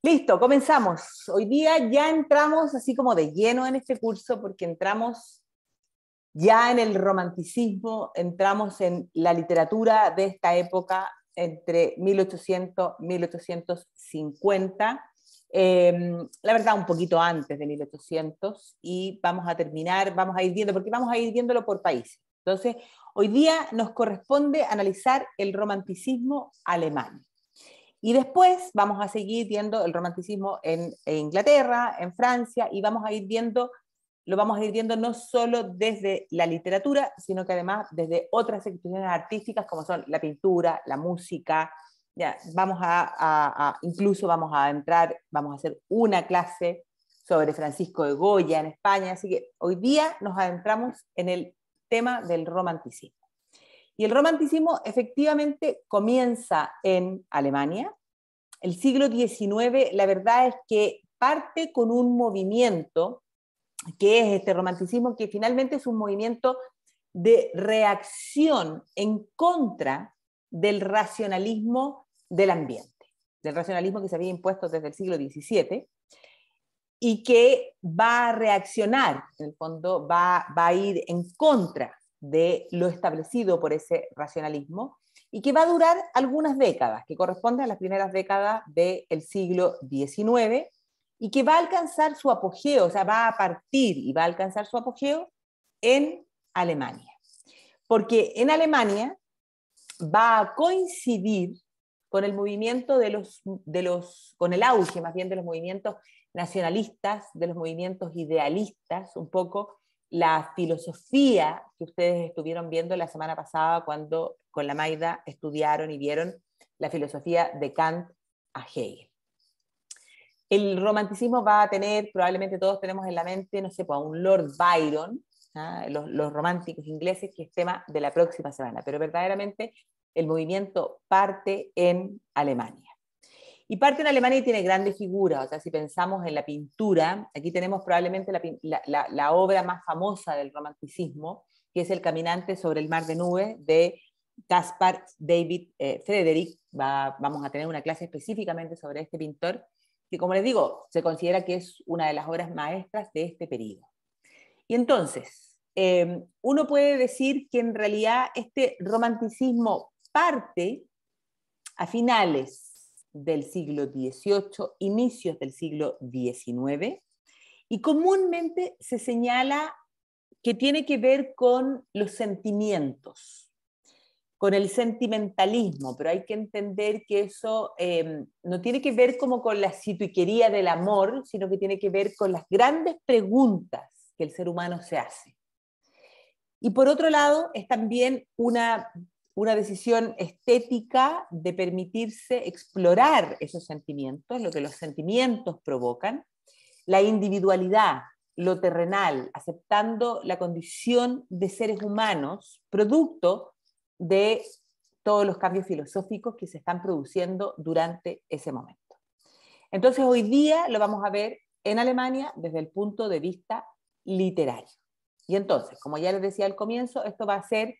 Listo, comenzamos. Hoy día ya entramos así como de lleno en este curso porque entramos ya en el romanticismo, entramos en la literatura de esta época entre 1800 y 1850. la verdad un poquito antes de 1800 y vamos a terminar, vamos a ir viendo, porque vamos a ir viéndolo por país. Entonces, hoy día nos corresponde analizar el romanticismo alemán. Y después vamos a seguir viendo el romanticismo en, Inglaterra, en Francia, y vamos a ir viendo, lo vamos a ir viendo no solo desde la literatura, sino que además desde otras instituciones artísticas como son la pintura, la música. Ya, vamos a, a, incluso vamos a entrar, vamos a hacer una clase sobre Francisco de Goya en España, así que hoy día nos adentramos en el tema del romanticismo. Y el romanticismo efectivamente comienza en Alemania. El siglo XIX, la verdad es que parte con un movimiento que es este romanticismo, que finalmente es un movimiento de reacción en contra del racionalismo del ambiente, del racionalismo que se había impuesto desde el siglo XVII y que va a reaccionar, en el fondo va, va a ir en contra de lo establecido por ese racionalismo y que va a durar algunas décadas, que corresponde a las primeras décadas del siglo XIX y que va a alcanzar su apogeo, o sea, va a partir y va a alcanzar su apogeo en Alemania. Porque en Alemania va a coincidir con el movimiento de los, de los, con el auge más bien de los movimientos nacionalistas, de los movimientos idealistas, un poco la filosofía que ustedes estuvieron viendo la semana pasada cuando con la Maida estudiaron y vieron la filosofía de Kant a Hegel. El romanticismo va a tener, probablemente todos tenemos en la mente, no sé, pues, a un Lord Byron, ¿ah? los románticos ingleses, que es tema de la próxima semana, pero verdaderamente el movimiento parte en Alemania. Y parte en Alemania y tiene grandes figuras, o sea, si pensamos en la pintura, aquí tenemos probablemente la, obra más famosa del romanticismo, que es El caminante sobre el mar de nubes de Caspar David eh, Frederick. vamos a tener una clase específicamente sobre este pintor, que como les digo, se considera que es una de las obras maestras de este periodo. Y entonces, em, uno puede decir que en realidad este romanticismo parte a finales del siglo XVIII, inicios del siglo XIX, y comúnmente se señala que tiene que ver con los sentimientos, con el sentimentalismo, pero hay que entender que eso em, no tiene que ver como con la situiquería del amor, sino que tiene que ver con las grandes preguntas que el ser humano se hace. Y por otro lado, es también una una decisión estética de permitirse explorar esos sentimientos, lo que los sentimientos provocan, la individualidad, lo terrenal, aceptando la condición de seres humanos, producto de todos los cambios filosóficos que se están produciendo durante ese momento. Entonces hoy día lo vamos a ver en Alemania desde el punto de vista literario. Y entonces, como ya les decía al comienzo, esto va a ser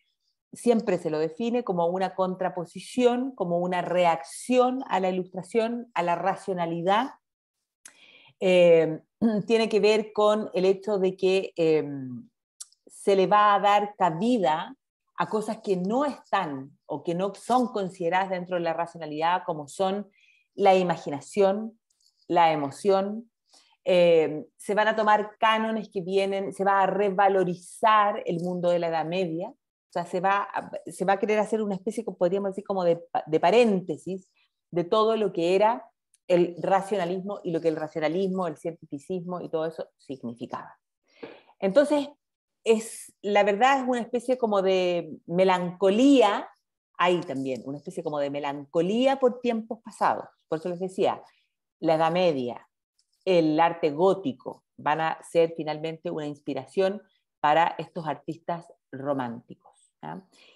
siempre se lo define como una contraposición, como una reacción a la ilustración, a la racionalidad. Eh, tiene que ver con el hecho de que em, se le va a dar cabida a cosas que no están o que no son consideradas dentro de la racionalidad, como son la imaginación, la emoción. Eh, se van a tomar cánones que vienen, se va a revalorizar el mundo de la Edad Media, o sea, se va, se va a querer hacer una especie, podríamos decir, como de, paréntesis de todo lo que era el racionalismo y lo que el racionalismo, el cientificismo y todo eso significaba. Entonces, es, la verdad es una especie como de melancolía, ahí también, una especie como de melancolía por tiempos pasados. Por eso les decía, la Edad Media, el arte gótico, van a ser finalmente una inspiración para estos artistas románticos.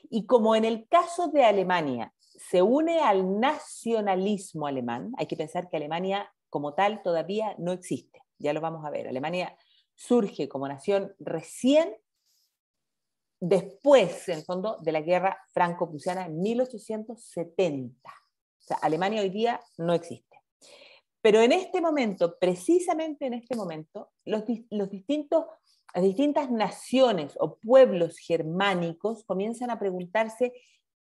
Y como en el caso de Alemania se une al nacionalismo alemán, hay que pensar que Alemania como tal todavía no existe, ya lo vamos a ver. Alemania surge como nación recién después, en fondo, de la guerra franco-prusiana en 1870. O sea, Alemania hoy día no existe. Pero en este momento, precisamente en este momento, los, los distintos las distintas naciones o pueblos germánicos comienzan a preguntarse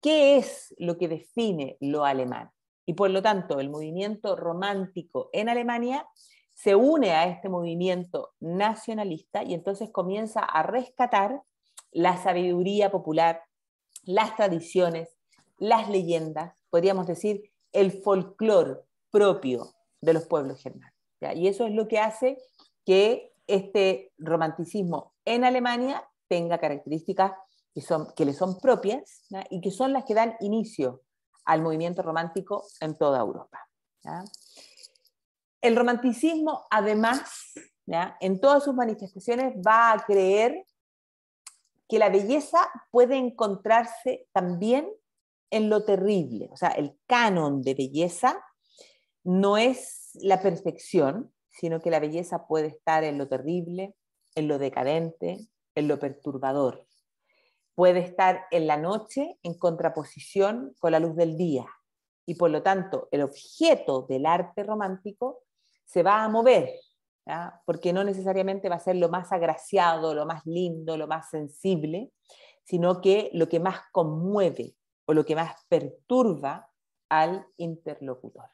qué es lo que define lo alemán. Y por lo tanto, el movimiento romántico en Alemania se une a este movimiento nacionalista y entonces comienza a rescatar la sabiduría popular, las tradiciones, las leyendas, podríamos decir, el folclore propio de los pueblos germanos. Y eso es lo que hace que este romanticismo en Alemania tenga características que, son, que le son propias y que son las que dan inicio al movimiento romántico en toda Europa. El romanticismo, además, en todas sus manifestaciones va a creer que la belleza puede encontrarse también en lo terrible. O sea, el canon de belleza no es la perfección, sino que la belleza puede estar en lo terrible, en lo decadente, en lo perturbador. Puede estar en la noche en contraposición con la luz del día y por lo tanto el objeto del arte romántico se va a mover, porque no necesariamente va a ser lo más agraciado, lo más lindo, lo más sensible, sino que lo que más conmueve o lo que más perturba al interlocutor.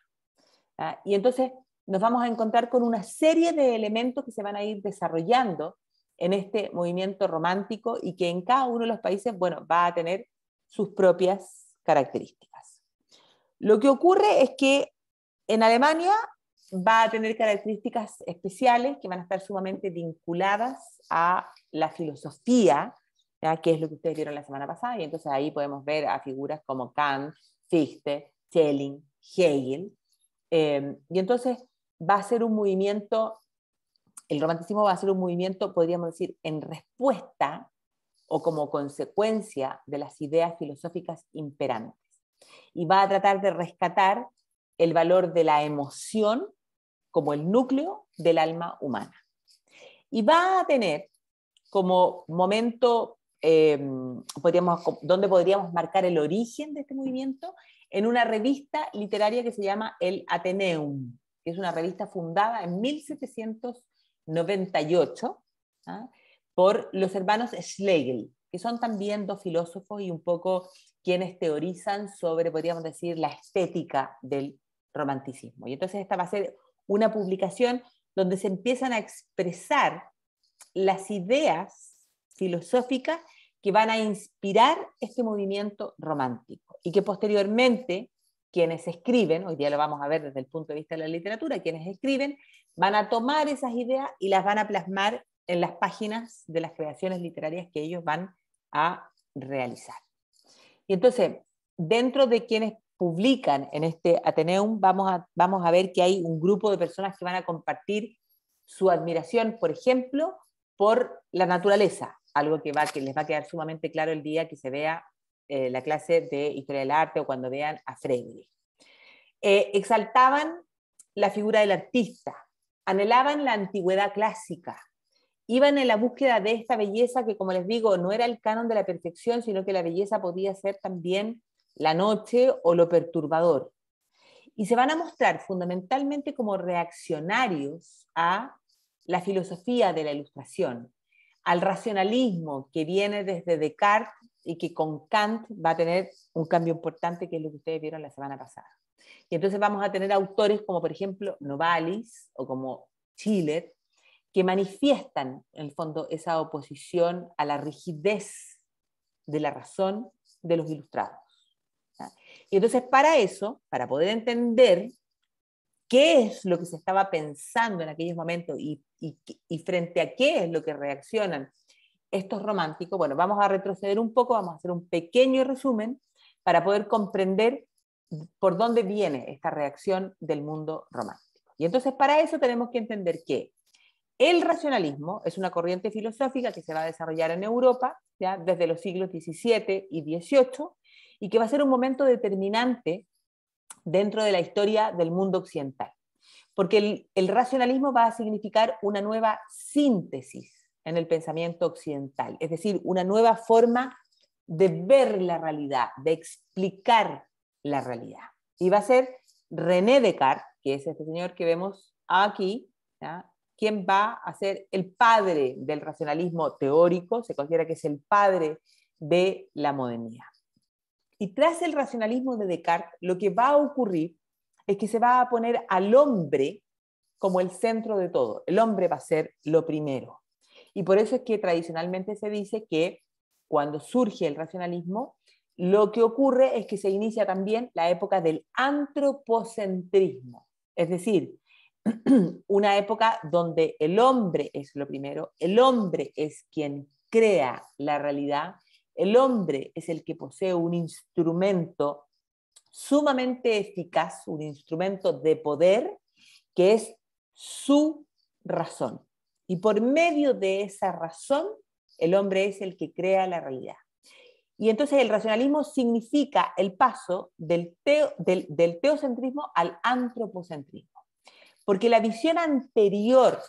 Y entonces nos vamos a encontrar con una serie de elementos que se van a ir desarrollando en este movimiento romántico y que en cada uno de los países, bueno, va a tener sus propias características. Lo que ocurre es que en Alemania va a tener características especiales que van a estar sumamente vinculadas a la filosofía, que es lo que ustedes vieron la semana pasada, y entonces ahí podemos ver a figuras como Kant, Fichte, Schelling, Hegel. Eh, y entonces va a ser un movimiento, el romanticismo va a ser un movimiento, podríamos decir, en respuesta o como consecuencia de las ideas filosóficas imperantes. Y va a tratar de rescatar el valor de la emoción como el núcleo del alma humana. Y va a tener como momento, em, donde podríamos marcar el origen de este movimiento, en una revista literaria que se llama El Ateneum, que es una revista fundada en 1798 ¿ah? por los hermanos Schlegel, que son también dos filósofos y un poco quienes teorizan sobre, podríamos decir, la estética del romanticismo. Y entonces esta va a ser una publicación donde se empiezan a expresar las ideas filosóficas que van a inspirar este movimiento romántico y que posteriormente quienes escriben, hoy día lo vamos a ver desde el punto de vista de la literatura, quienes escriben van a tomar esas ideas y las van a plasmar en las páginas de las creaciones literarias que ellos van a realizar. Y entonces, dentro de quienes publican en este Ateneum, vamos a, vamos a ver que hay un grupo de personas que van a compartir su admiración, por ejemplo, por la naturaleza, algo que, va, que les va a quedar sumamente claro el día que se vea eh, la clase de historia del arte o cuando vean a Freud eh, exaltaban la figura del artista, anhelaban la antigüedad clásica, iban en la búsqueda de esta belleza que, como les digo, no era el canon de la perfección, sino que la belleza podía ser también la noche o lo perturbador. Y se van a mostrar fundamentalmente como reaccionarios a la filosofía de la ilustración, al racionalismo que viene desde Descartes y que con Kant va a tener un cambio importante que es lo que ustedes vieron la semana pasada. Y entonces vamos a tener autores como por ejemplo Novalis o como Schiller que manifiestan en el fondo esa oposición a la rigidez de la razón de los ilustrados. Y entonces para eso, para poder entender qué es lo que se estaba pensando en aquellos momentos y, y frente a qué es lo que reaccionan esto es romántico. Bueno, vamos a retroceder un poco, vamos a hacer un pequeño resumen para poder comprender por dónde viene esta reacción del mundo romántico. Y entonces para eso tenemos que entender que el racionalismo es una corriente filosófica que se va a desarrollar en Europa ¿ya? desde los siglos XVII y XVIII y que va a ser un momento determinante dentro de la historia del mundo occidental. Porque el racionalismo va a significar una nueva síntesis en el pensamiento occidental. Es decir, una nueva forma de ver la realidad, de explicar la realidad. Y va a ser René Descartes, que es este señor que vemos aquí, quien va a ser el padre del racionalismo teórico, se considera que es el padre de la modernidad. Y tras el racionalismo de Descartes, lo que va a ocurrir es que se va a poner al hombre como el centro de todo. El hombre va a ser lo primero. Y por eso es que tradicionalmente se dice que cuando surge el racionalismo, lo que ocurre es que se inicia también la época del antropocentrismo, es decir, una época donde el hombre es lo primero, el hombre es quien crea la realidad, el hombre es el que posee un instrumento sumamente eficaz, un instrumento de poder que es su razón. Y por medio de esa razón, el hombre es el que crea la realidad. Y entonces el racionalismo significa el paso del, del, teocentrismo al antropocentrismo. Porque la visión anterior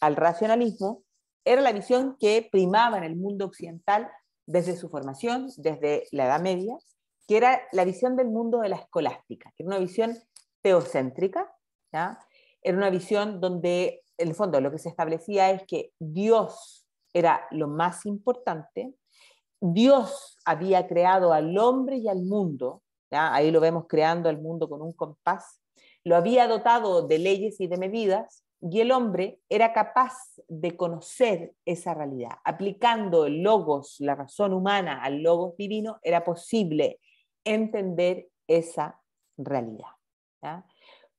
al racionalismo era la visión que primaba en el mundo occidental desde su formación, desde la Edad Media, que era la visión del mundo de la escolástica, que era una visión teocéntrica, era una visión donde en el fondo lo que se establecía es que Dios era lo más importante, Dios había creado al hombre y al mundo, ahí lo vemos creando al mundo con un compás, lo había dotado de leyes y de medidas, y el hombre era capaz de conocer esa realidad. Aplicando el logos, la razón humana, al logos divino, era posible entender esa realidad.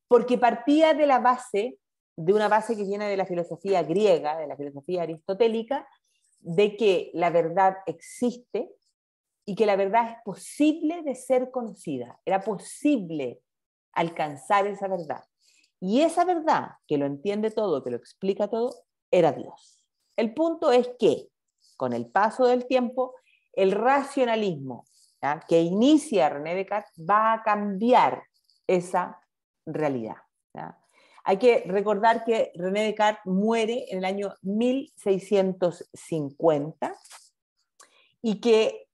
Porque partía de la base de una base que viene de la filosofía griega, de la filosofía aristotélica, de que la verdad existe y que la verdad es posible de ser conocida. Era posible alcanzar esa verdad. Y esa verdad, que lo entiende todo, que lo explica todo, era Dios. El punto es que, con el paso del tiempo, el racionalismo que inicia René Descartes va a cambiar esa realidad. ¿ya? Hay que recordar que René Descartes muere en el año 1650 y que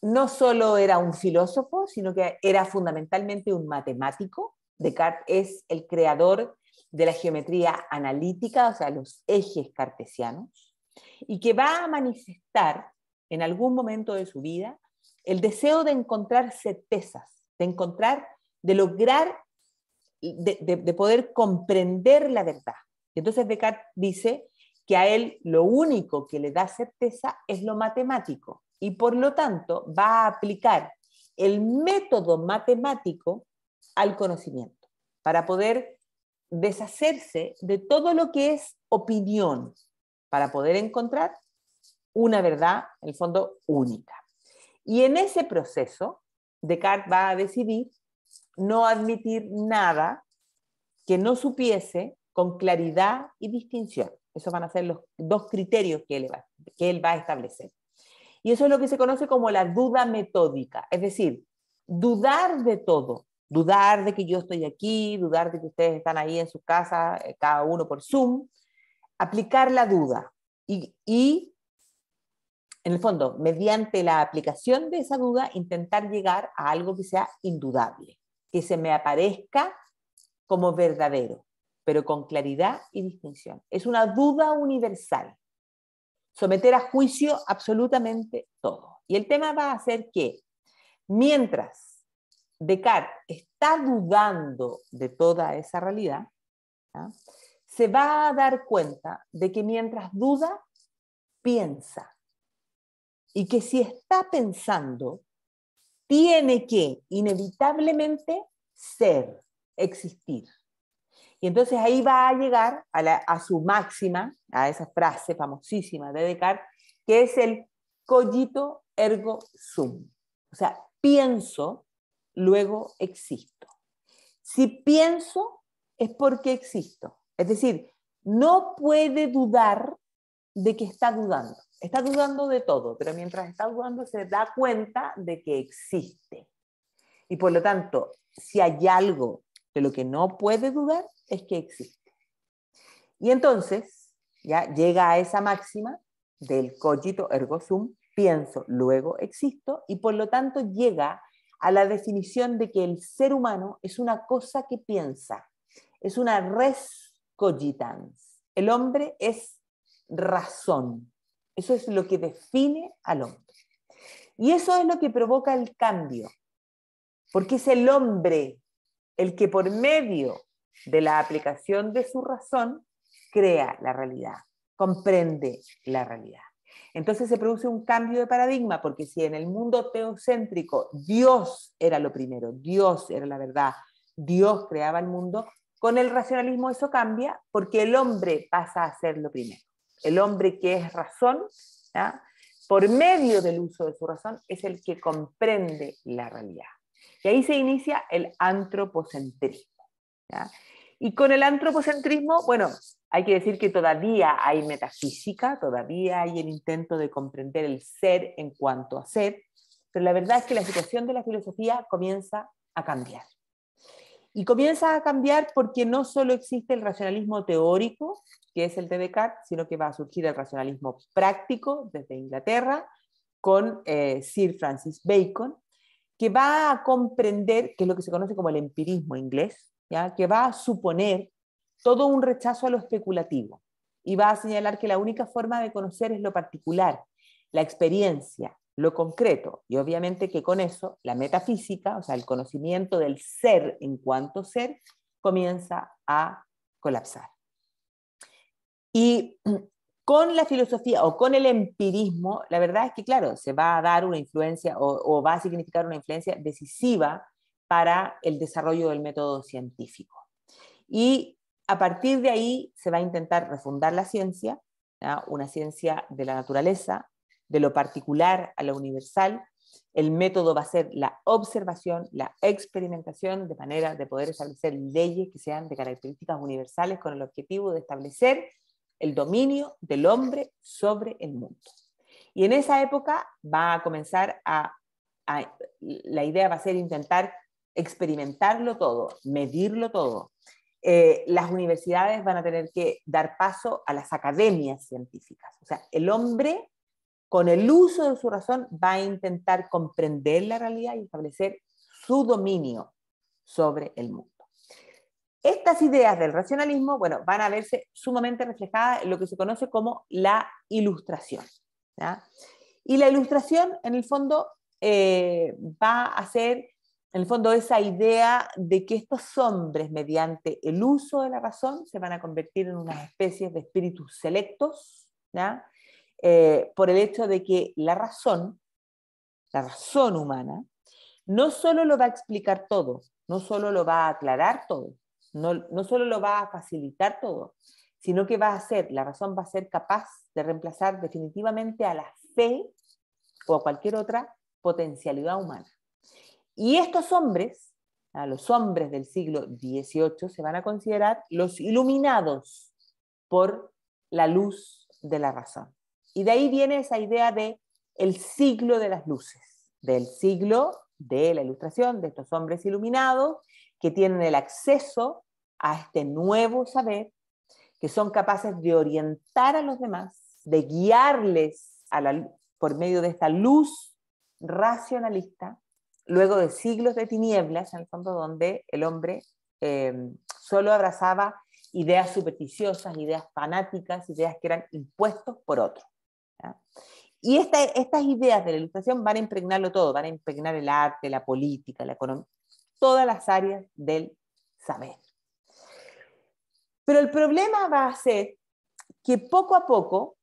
no solo era un filósofo, sino que era fundamentalmente un matemático. Descartes es el creador de la geometría analítica, o sea, los ejes cartesianos, y que va a manifestar en algún momento de su vida el deseo de encontrar certezas, de encontrar, de lograr de, poder comprender la verdad. Entonces Descartes dice que a él lo único que le da certeza es lo matemático y por lo tanto va a aplicar el método matemático al conocimiento para poder deshacerse de todo lo que es opinión, para poder encontrar una verdad, en el fondo, única. Y en ese proceso, Descartes va a decidir no admitir nada que no supiese con claridad y distinción. Esos van a ser los dos criterios que él, va, que él va a establecer. Y eso es lo que se conoce como la duda metódica, es decir, dudar de todo, dudar de que yo estoy aquí, dudar de que ustedes están ahí en su casa, eh, cada uno por Zoom, aplicar la duda y en el fondo, mediante la aplicación de esa duda, intentar llegar a algo que sea indudable que se me aparezca como verdadero, pero con claridad y distinción. Es una duda universal. Someter a juicio absolutamente todo. Y el tema va a ser que mientras Descartes está dudando de toda esa realidad, se va a dar cuenta de que mientras duda, piensa. Y que si está pensando, tiene que inevitablemente ser, existir. Y entonces ahí va a llegar a, su máxima, a esa frase famosísima de Descartes, que es el collito ergo sum. O sea, pienso, luego existo. Si pienso, es porque existo. Es decir, no puede dudar de que está dudando está dudando de todo, pero mientras está dudando se da cuenta de que existe. Y por lo tanto, si hay algo de lo que no puede dudar, es que existe. Y entonces, ya llega a esa máxima del cogito ergo sum, pienso, luego existo, y por lo tanto llega a la definición de que el ser humano es una cosa que piensa, es una res cogitans. El hombre es razón, eso es lo que define al hombre. Y eso es lo que provoca el cambio, porque es el hombre el que por medio de la aplicación de su razón crea la realidad, comprende la realidad. Entonces se produce un cambio de paradigma, porque si en el mundo teocéntrico Dios era lo primero, Dios era la verdad, Dios creaba el mundo, con el racionalismo eso cambia porque el hombre pasa a ser lo primero. El hombre que es razón, por medio del uso de su razón, es el que comprende la realidad. Y ahí se inicia el antropocentrismo. Y con el antropocentrismo, bueno, hay que decir que todavía hay metafísica, todavía hay el intento de comprender el ser en cuanto a ser, pero la verdad es que la situación de la filosofía comienza a cambiar. Y comienza a cambiar porque no solo existe el racionalismo teórico, que es el de Descartes, sino que va a surgir el racionalismo práctico desde Inglaterra con eh, Sir Francis Bacon, que va a comprender, que es lo que se conoce como el empirismo inglés, ¿ya? que va a suponer todo un rechazo a lo especulativo y va a señalar que la única forma de conocer es lo particular, la experiencia, lo concreto. Y obviamente que con eso la metafísica, o sea, el conocimiento del ser en cuanto ser, comienza a colapsar. Y con la filosofía o con el empirismo, la verdad es que, claro, se va a dar una influencia o, va a significar una influencia decisiva para el desarrollo del método científico. Y a partir de ahí se va a intentar refundar la ciencia, una ciencia de la naturaleza, de lo particular a lo universal, el método va a ser la observación, la experimentación, de manera de poder establecer leyes que sean de características universales con el objetivo de establecer el dominio del hombre sobre el mundo. Y en esa época va a comenzar a, la idea va a ser intentar experimentarlo todo, medirlo todo. Eh, las universidades van a tener que dar paso a las academias científicas. O sea, el hombre con el uso de su razón va a intentar comprender la realidad y establecer su dominio sobre el mundo. Estas ideas del racionalismo, bueno, van a verse sumamente reflejadas en lo que se conoce como la ilustración. Y la ilustración, en el fondo, eh, va a ser, en el fondo, esa idea de que estos hombres, mediante el uso de la razón, se van a convertir en unas especies de espíritus selectos, eh, por el hecho de que la razón, la razón humana, no solo lo va a explicar todo, no solo lo va a aclarar todo, no, solo lo va a facilitar todo, sino que va a ser, la razón va a ser capaz de reemplazar definitivamente a la fe o a cualquier otra potencialidad humana. Y estos hombres, a los hombres del siglo XVIII, se van a considerar los iluminados por la luz de la razón. Y de ahí viene esa idea de el siglo de las luces, del siglo de la ilustración, de estos hombres iluminados que tienen el acceso a este nuevo saber, que son capaces de orientar a los demás, de guiarles por medio de esta luz racionalista, luego de siglos de tinieblas, en el fondo donde el hombre em, solo abrazaba ideas supersticiosas, ideas fanáticas, ideas que eran impuestos por otros. Y estas ideas de la ilustración van a impregnarlo todo, van a impregnar el arte, la política, la economía, todas las áreas del saber. Pero el problema va a ser que poco a poco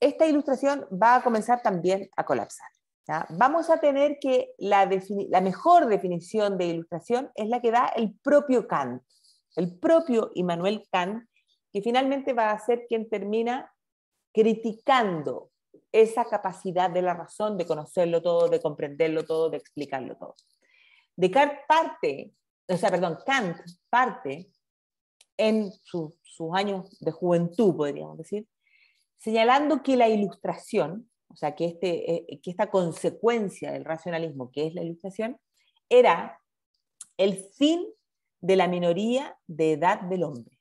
esta ilustración va a comenzar también a colapsar. Vamos a tener que la, la mejor definición de ilustración es la que da el propio Kant, el propio Immanuel Kant, que finalmente va a ser quien termina criticando esa capacidad de la razón de conocerlo todo, de comprenderlo todo, de explicarlo todo. Descartes parte, perdón, Kant parte en sus años de juventud, podríamos decir, señalando que la ilustración, o sea, que, este, eh, que esta consecuencia del racionalismo, que es la ilustración, era el fin de la minoría de edad del hombre,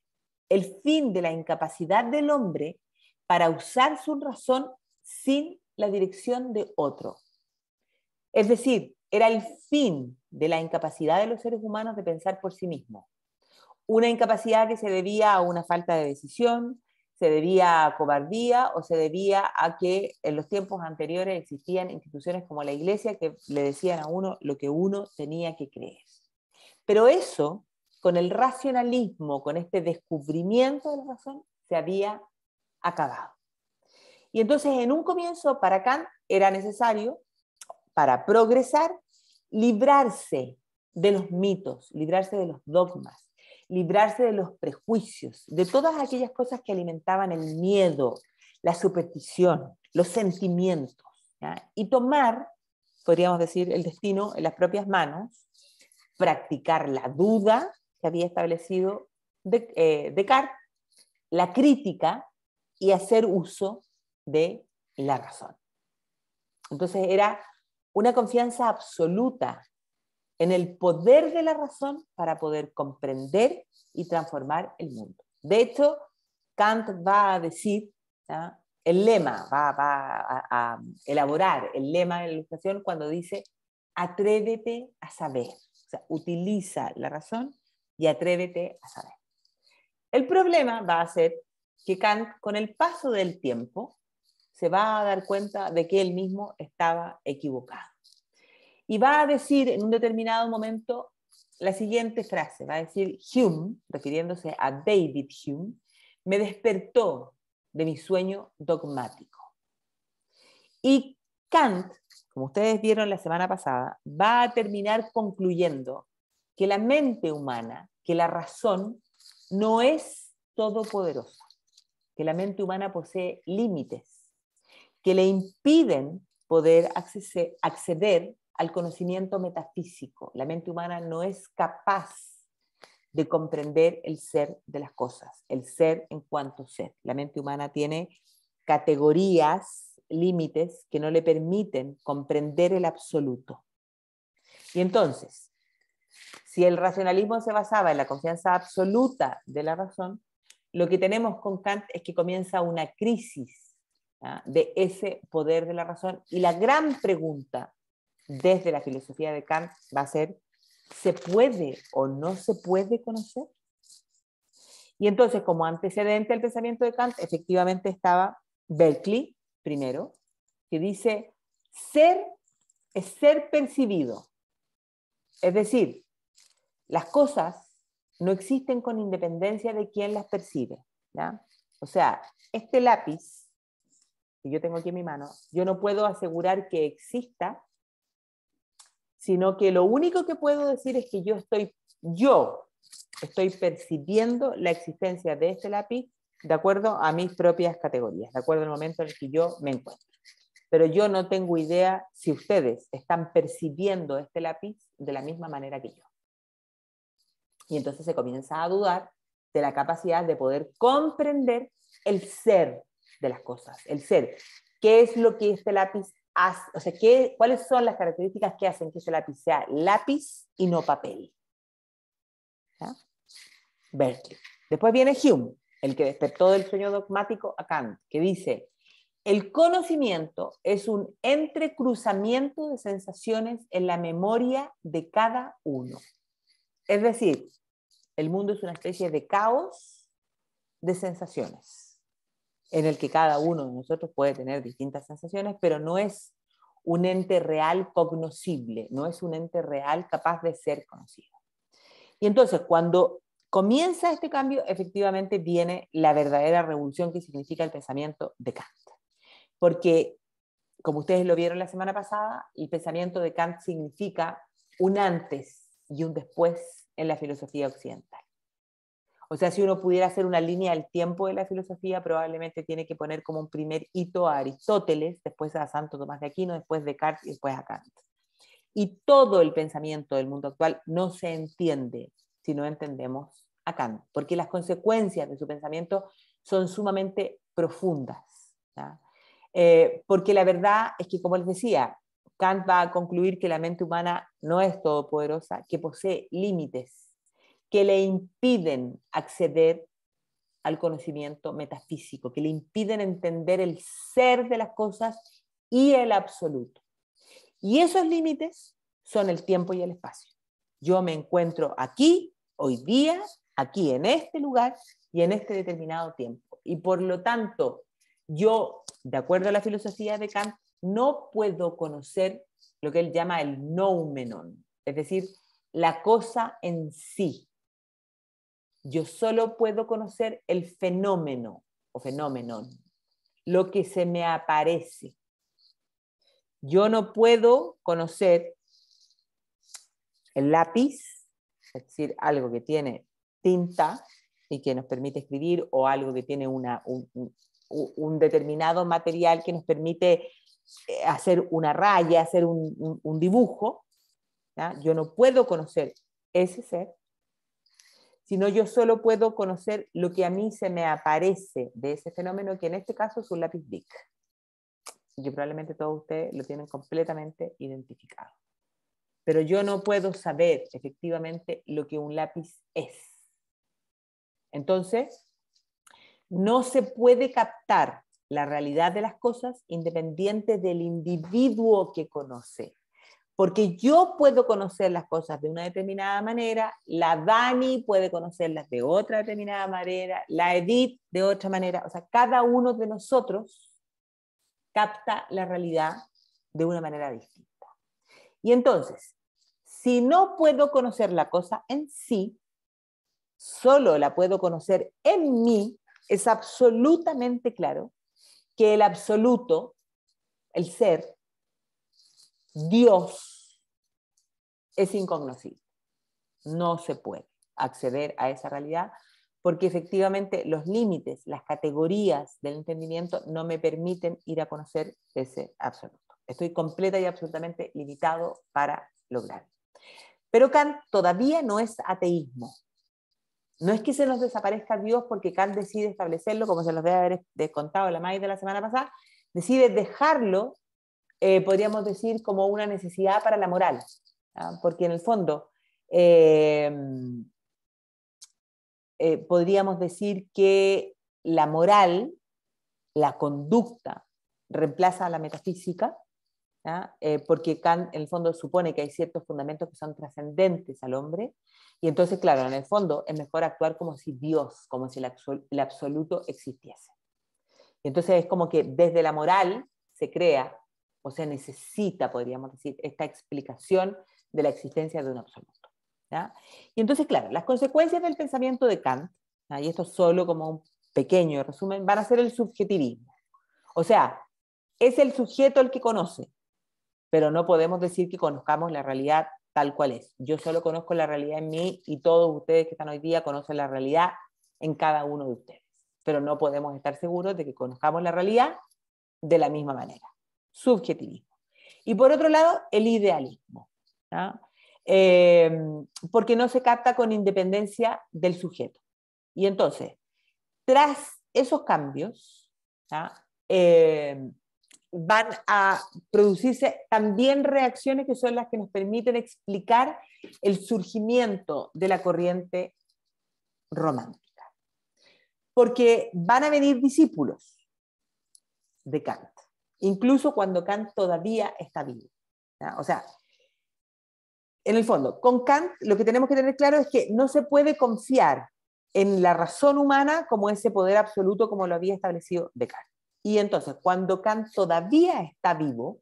el fin de la incapacidad del hombre para usar su razón sin la dirección de otro. Es decir, era el fin de la incapacidad de los seres humanos de pensar por sí mismos. Una incapacidad que se debía a una falta de decisión, se debía a cobardía o se debía a que en los tiempos anteriores existían instituciones como la iglesia que le decían a uno lo que uno tenía que creer. Pero eso, con el racionalismo, con este descubrimiento de la razón, se había Acabado. Y entonces en un comienzo para Kant era necesario, para progresar, librarse de los mitos, librarse de los dogmas, librarse de los prejuicios, de todas aquellas cosas que alimentaban el miedo, la superstición, los sentimientos, y tomar, podríamos decir, el destino en las propias manos, practicar la duda que había establecido eh, Descartes, la crítica, y hacer uso de la razón. Entonces era una confianza absoluta en el poder de la razón para poder comprender y transformar el mundo. De hecho, Kant va a decir, el lema, va, a, a, elaborar el lema de la ilustración cuando dice, atrévete a saber. O sea, utiliza la razón y atrévete a saber. El problema va a ser que Kant, con el paso del tiempo, se va a dar cuenta de que él mismo estaba equivocado. Y va a decir en un determinado momento la siguiente frase, va a decir Hume, refiriéndose a David Hume, me despertó de mi sueño dogmático. Y Kant, como ustedes vieron la semana pasada, va a terminar concluyendo que la mente humana, que la razón, no es todopoderosa que la mente humana posee límites que le impiden poder acceder al conocimiento metafísico. La mente humana no es capaz de comprender el ser de las cosas, el ser en cuanto ser. La mente humana tiene categorías, límites que no le permiten comprender el absoluto. Y entonces, si el racionalismo se basaba en la confianza absoluta de la razón, lo que tenemos con Kant es que comienza una crisis de ese poder de la razón y la gran pregunta desde la filosofía de Kant va a ser, ¿se puede o no se puede conocer? Y entonces, como antecedente al pensamiento de Kant, efectivamente estaba Berkeley, primero, que dice, ser es ser percibido. Es decir, las cosas no existen con independencia de quién las percibe. O sea, este lápiz que yo tengo aquí en mi mano, yo no puedo asegurar que exista, sino que lo único que puedo decir es que yo estoy, yo estoy percibiendo la existencia de este lápiz de acuerdo a mis propias categorías, de acuerdo al momento en el que yo me encuentro. Pero yo no tengo idea si ustedes están percibiendo este lápiz de la misma manera que yo. Y entonces se comienza a dudar de la capacidad de poder comprender el ser de las cosas, el ser. ¿Qué es lo que este lápiz hace? O sea, ¿qué, ¿cuáles son las características que hacen que ese lápiz sea lápiz y no papel? ¿Ya? Berkeley. Después viene Hume, el que despertó del sueño dogmático a Kant, que dice, el conocimiento es un entrecruzamiento de sensaciones en la memoria de cada uno. Es decir, el mundo es una especie de caos de sensaciones, en el que cada uno de nosotros puede tener distintas sensaciones, pero no es un ente real cognoscible, no es un ente real capaz de ser conocido. Y entonces, cuando comienza este cambio, efectivamente viene la verdadera revolución que significa el pensamiento de Kant. Porque, como ustedes lo vieron la semana pasada, el pensamiento de Kant significa un antes y un después en la filosofía occidental. O sea, si uno pudiera hacer una línea del tiempo de la filosofía, probablemente tiene que poner como un primer hito a Aristóteles, después a Santo Tomás de Aquino, después Descartes y después a Kant. Y todo el pensamiento del mundo actual no se entiende si no entendemos a Kant, porque las consecuencias de su pensamiento son sumamente profundas. Eh, porque la verdad es que, como les decía, Kant va a concluir que la mente humana no es todopoderosa, que posee límites que le impiden acceder al conocimiento metafísico, que le impiden entender el ser de las cosas y el absoluto. Y esos límites son el tiempo y el espacio. Yo me encuentro aquí, hoy día, aquí en este lugar y en este determinado tiempo. Y por lo tanto, yo, de acuerdo a la filosofía de Kant, no puedo conocer lo que él llama el noumenon, es decir, la cosa en sí. Yo solo puedo conocer el fenómeno o fenómenon, lo que se me aparece. Yo no puedo conocer el lápiz, es decir, algo que tiene tinta y que nos permite escribir o algo que tiene un, un determinado material que nos permite eh, hacer una raya, hacer un, dibujo. Yo no puedo conocer ese ser, sino yo solo puedo conocer lo que a mí se me aparece de ese fenómeno, que en este caso es un lápiz Bic. que probablemente todos ustedes lo tienen completamente identificado. Pero yo no puedo saber efectivamente lo que un lápiz es. Entonces, no se puede captar la realidad de las cosas independiente del individuo que conoce. Porque yo puedo conocer las cosas de una determinada manera, la Dani puede conocerlas de otra determinada manera, la Edith de otra manera. O sea, cada uno de nosotros capta la realidad de una manera distinta. Y entonces, si no puedo conocer la cosa en sí, solo la puedo conocer en mí, es absolutamente claro que el absoluto, el ser, Dios, es incognoscible. No se puede acceder a esa realidad porque efectivamente los límites, las categorías del entendimiento no me permiten ir a conocer ese absoluto. Estoy completa y absolutamente limitado para lograrlo. Pero Kant todavía no es ateísmo. No es que se nos desaparezca Dios porque Kant decide establecerlo, como se los debe haber contado la May de la semana pasada, decide dejarlo, eh, podríamos decir, como una necesidad para la moral, ¿ah? porque en el fondo eh, eh, podríamos decir que la moral, la conducta, reemplaza a la metafísica, eh, porque Kant en el fondo supone que hay ciertos fundamentos que son trascendentes al hombre, y entonces, claro, en el fondo es mejor actuar como si Dios, como si el, absoluto existiese. Y entonces es como que desde la moral se crea, o se necesita, podríamos decir, esta explicación de la existencia de un absoluto. Y entonces, claro, las consecuencias del pensamiento de Kant, y esto solo como un pequeño resumen, van a ser el subjetivismo. O sea, es el sujeto el que conoce, pero no podemos decir que conozcamos la realidad tal cual es. Yo solo conozco la realidad en mí y todos ustedes que están hoy día conocen la realidad en cada uno de ustedes, pero no podemos estar seguros de que conozcamos la realidad de la misma manera. Subjetivismo. Y por otro lado, el idealismo, eh, porque no se capta con independencia del sujeto. Y entonces, tras esos cambios, eh, van a producirse también reacciones que son las que nos permiten explicar el surgimiento de la corriente romántica. Porque van a venir discípulos de Kant, incluso cuando Kant todavía está vivo. O sea, en el fondo, con Kant lo que tenemos que tener claro es que no se puede confiar en la razón humana como ese poder absoluto como lo había establecido Kant. Y entonces, cuando Kant todavía está vivo,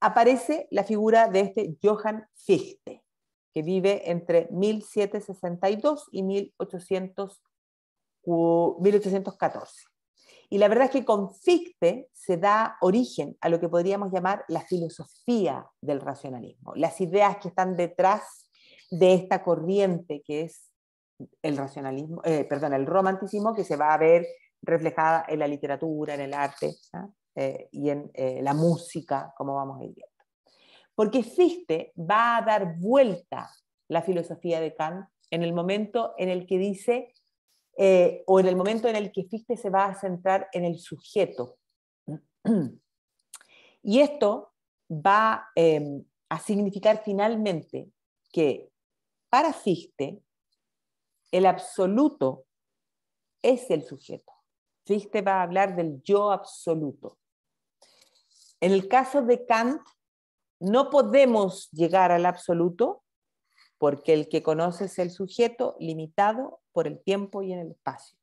aparece la figura de este Johann Fichte, que vive entre 1762 y 1814. Y la verdad es que con Fichte se da origen a lo que podríamos llamar la filosofía del racionalismo, las ideas que están detrás de esta corriente que es el racionalismo, eh, perdón, el romanticismo que se va a ver reflejada en la literatura, en el arte eh, y en eh, la música, como vamos a ir viendo. Porque Fichte va a dar vuelta la filosofía de Kant en el momento en el que dice, eh, o en el momento en el que Fichte se va a centrar en el sujeto. Y esto va em, a significar finalmente que para Fichte el absoluto es el sujeto. Fichte va a hablar del yo absoluto. En el caso de Kant, no podemos llegar al absoluto porque el que conoce es el sujeto limitado por el tiempo y en el espacio.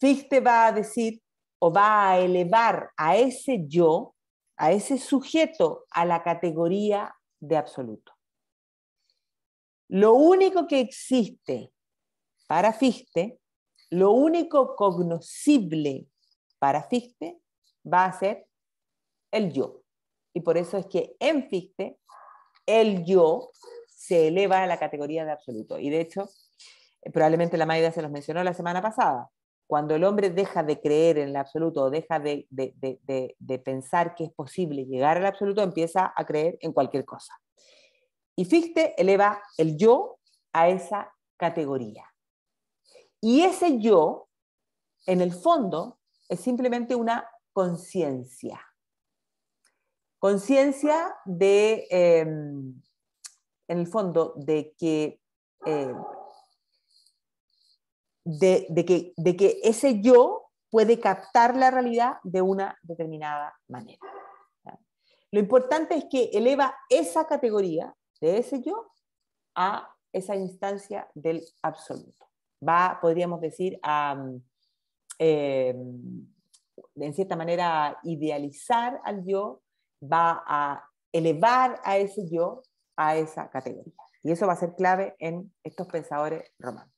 Fichte va a decir o va a elevar a ese yo, a ese sujeto, a la categoría de absoluto. Lo único que existe para Fichte lo único cognoscible para Fichte va a ser el yo. Y por eso es que en Fichte el yo se eleva a la categoría de absoluto. Y de hecho, eh, probablemente la Maida se los mencionó la semana pasada. Cuando el hombre deja de creer en el absoluto o deja de, de pensar que es posible llegar al absoluto, empieza a creer en cualquier cosa. Y Fichte eleva el yo a esa categoría. Y ese yo, en el fondo, es simplemente una conciencia. Conciencia de, em, en el fondo, de que, em, de que, de que ese yo puede captar la realidad de una determinada manera. Lo importante es que eleva esa categoría de ese yo a esa instancia del absoluto va, podríamos decir, a, em, en cierta manera, a idealizar al yo, va a elevar a ese yo a esa categoría. Y eso va a ser clave en estos pensadores románticos.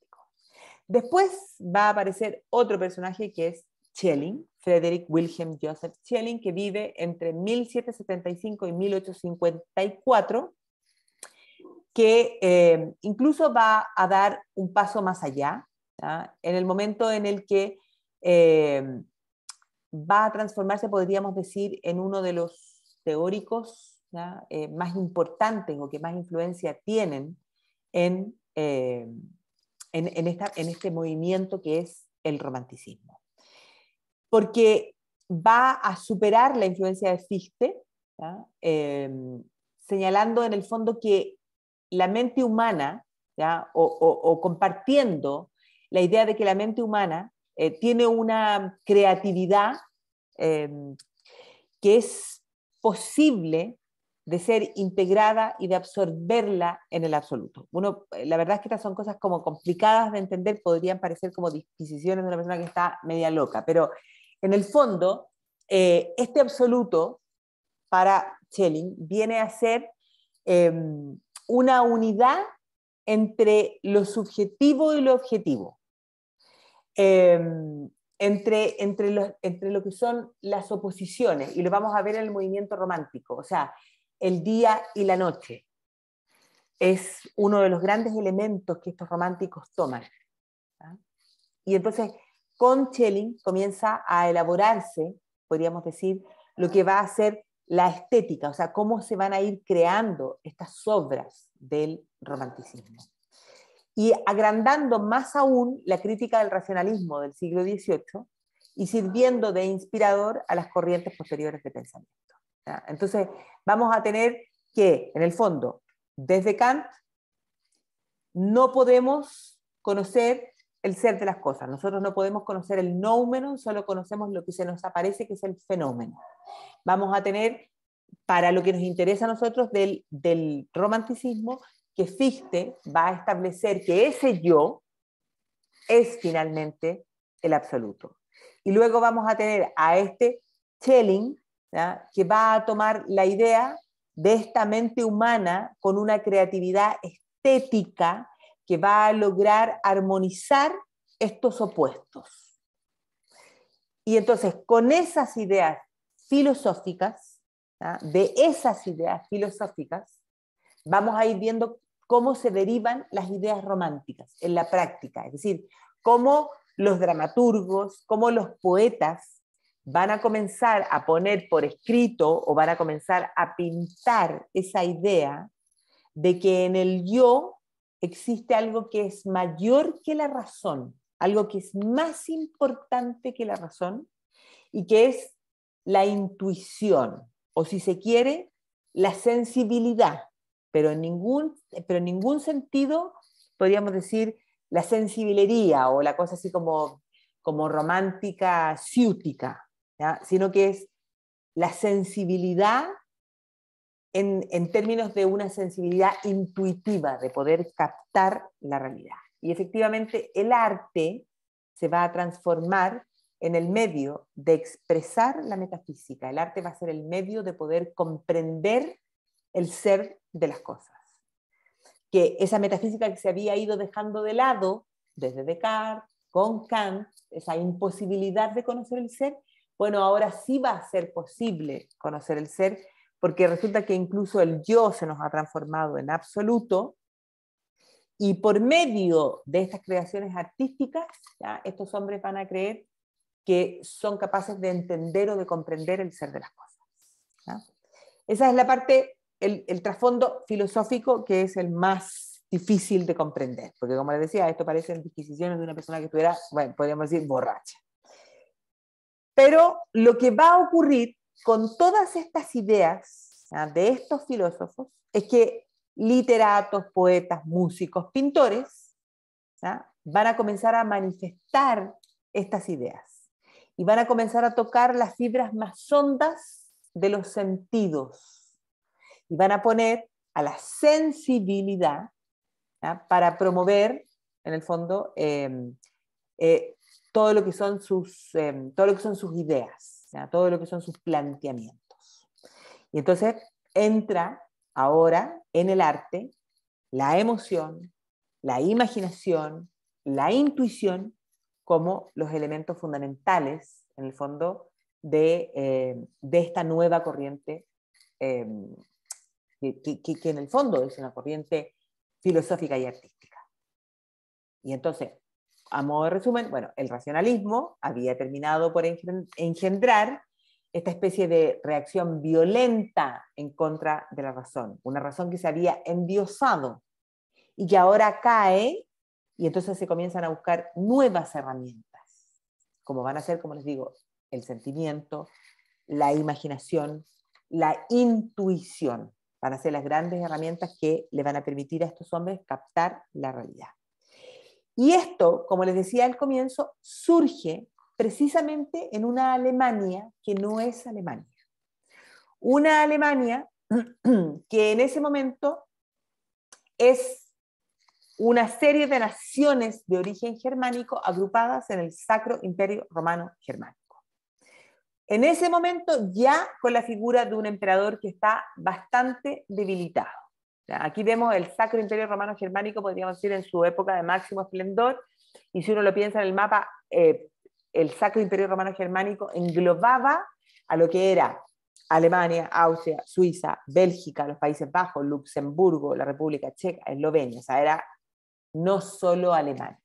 Después va a aparecer otro personaje que es Schelling, Frederick Wilhelm Joseph Schelling, que vive entre 1775 y 1854 que eh, incluso va a dar un paso más allá, en el momento en el que eh, va a transformarse, podríamos decir, en uno de los teóricos eh, más importantes o que más influencia tienen en, en, esta, en este movimiento que es el romanticismo. Porque va a superar la influencia de Fichte, señalando en el fondo que la mente humana, O, compartiendo la idea de que la mente humana eh, tiene una creatividad em, que es posible de ser integrada y de absorberla en el absoluto. Uno, eh, la verdad es que estas son cosas como complicadas de entender, podrían parecer como disquisiciones de una persona que está media loca, pero en el fondo, eh, este absoluto para Schelling viene a ser em, una unidad entre lo subjetivo y lo objetivo, em, entre, entre, los, entre lo que son las oposiciones, y lo vamos a ver en el movimiento romántico, o sea, el día y la noche. Es uno de los grandes elementos que estos románticos toman. ¿ah? Y entonces, con Schelling comienza a elaborarse, podríamos decir, lo que va a ser la estética, o sea, cómo se van a ir creando estas obras del romanticismo. Y agrandando más aún la crítica del racionalismo del siglo XVIII y sirviendo de inspirador a las corrientes posteriores de pensamiento. Entonces, vamos a tener que, en el fondo, desde Kant, no podemos conocer el ser de las cosas. Nosotros no podemos conocer el noumenon, solo conocemos lo que se nos aparece, que es el fenómeno. Vamos a tener, para lo que nos interesa a nosotros del, romanticismo, que Fichte va a establecer que ese yo es finalmente el absoluto. Y luego vamos a tener a este Schelling, que va a tomar la idea de esta mente humana con una creatividad estética que va a lograr armonizar estos opuestos. Y entonces, con esas ideas filosóficas, ¿ah? de esas ideas filosóficas, vamos a ir viendo cómo se derivan las ideas románticas en la práctica, es decir, cómo los dramaturgos, cómo los poetas van a comenzar a poner por escrito o van a comenzar a pintar esa idea de que en el yo existe algo que es mayor que la razón, algo que es más importante que la razón y que es la intuición o si se quiere, la sensibilidad, pero en ningún, pero ningún sentido podríamos decir la sensibilería o la cosa así como, romántica, ciútica, sino que es la sensibilidad en, términos de una sensibilidad intuitiva, de poder captar la realidad. Y efectivamente el arte se va a transformar en el medio de expresar la metafísica. El arte va a ser el medio de poder comprender el ser de las cosas. Que esa metafísica que se había ido dejando de lado desde Descartes, con Kant, esa imposibilidad de conocer el ser, bueno, ahora sí va a ser posible conocer el ser porque resulta que incluso el yo se nos ha transformado en absoluto, y por medio de estas creaciones artísticas, estos hombres van a creer que son capaces de entender o de comprender el ser de las cosas. Esa es la parte, el, trasfondo filosófico que es el más difícil de comprender, porque como les decía, esto parece en disquisiciones de una persona que estuviera, bueno, podríamos decir, borracha. Pero lo que va a ocurrir con todas estas ideas ¿ah? de estos filósofos es que literatos, poetas, músicos, pintores ¿ah? van a comenzar a manifestar estas ideas y van a comenzar a tocar las fibras más hondas de los sentidos y van a poner a la sensibilidad ¿ah? para promover, en el fondo, em, eh, todo, lo que son sus, em, todo lo que son sus ideas todo lo que son sus planteamientos. Y entonces entra ahora en el arte la emoción, la imaginación, la intuición como los elementos fundamentales, en el fondo, de, eh, esta nueva corriente, em, que en el fondo es una corriente filosófica y artística. Y entonces, a modo de resumen, bueno, el racionalismo había terminado por engendrar esta especie de reacción violenta en contra de la razón, una razón que se había endiosado y que ahora cae y entonces se comienzan a buscar nuevas herramientas, como van a ser, como les digo, el sentimiento, la imaginación, la intuición, van a ser las grandes herramientas que le van a permitir a estos hombres captar la realidad. Y esto, como les decía al comienzo, surge precisamente en una Alemania que no es Alemania. Una Alemania que en ese momento es una serie de naciones de origen germánico agrupadas en el Sacro Imperio Romano Germánico. En ese momento ya con la figura de un emperador que está bastante debilitado. Aquí vemos el Sacro Imperio Romano Germánico, podríamos decir, en su época de máximo esplendor, y si uno lo piensa en el mapa, eh, el Sacro Imperio Romano Germánico englobaba a lo que era Alemania, Austria, Suiza, Bélgica, los Países Bajos, Luxemburgo, la República Checa, Eslovenia, o sea, era no solo Alemania.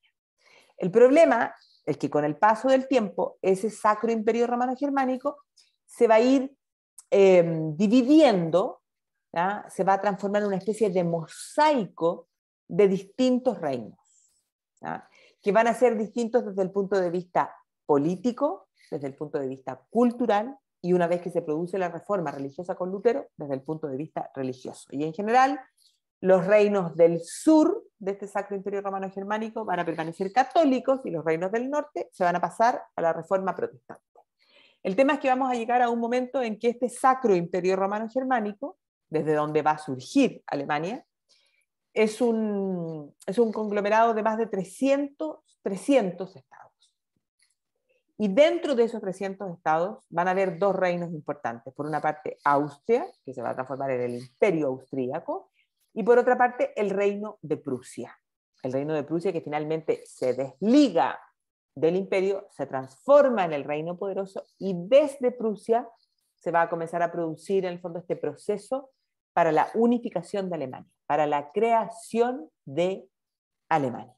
El problema es que con el paso del tiempo, ese Sacro Imperio Romano Germánico se va a ir eh, dividiendo se va a transformar en una especie de mosaico de distintos reinos, que van a ser distintos desde el punto de vista político, desde el punto de vista cultural, y una vez que se produce la reforma religiosa con Lutero, desde el punto de vista religioso. Y en general, los reinos del sur de este Sacro Imperio Romano Germánico van a permanecer católicos y los reinos del norte se van a pasar a la reforma protestante. El tema es que vamos a llegar a un momento en que este Sacro Imperio Romano Germánico desde donde va a surgir Alemania, es un, es un conglomerado de más de 300, 300 estados. Y dentro de esos 300 estados van a haber dos reinos importantes. Por una parte, Austria, que se va a transformar en el imperio austríaco, y por otra parte, el reino de Prusia. El reino de Prusia que finalmente se desliga del imperio, se transforma en el reino poderoso y desde Prusia se va a comenzar a producir en el fondo este proceso para la unificación de Alemania, para la creación de Alemania.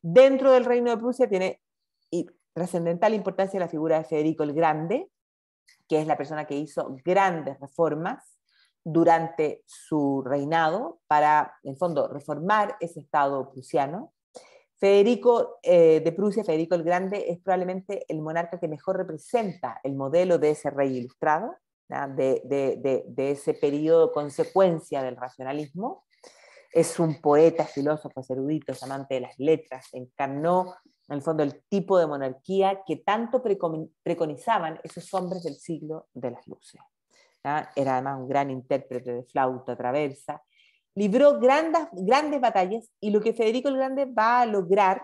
Dentro del Reino de Prusia tiene trascendental importancia la figura de Federico el Grande, que es la persona que hizo grandes reformas durante su reinado para, en fondo, reformar ese Estado prusiano. Federico eh, de Prusia, Federico el Grande, es probablemente el monarca que mejor representa el modelo de ese rey ilustrado de, ese periodo consecuencia del racionalismo. Es un poeta, filósofo, erudito, amante de las letras, encarnó en el fondo el tipo de monarquía que tanto preconizaban esos hombres del siglo de las luces. Era además un gran intérprete de flauta traversa. Libró grandes, grandes batallas y lo que Federico el Grande va a lograr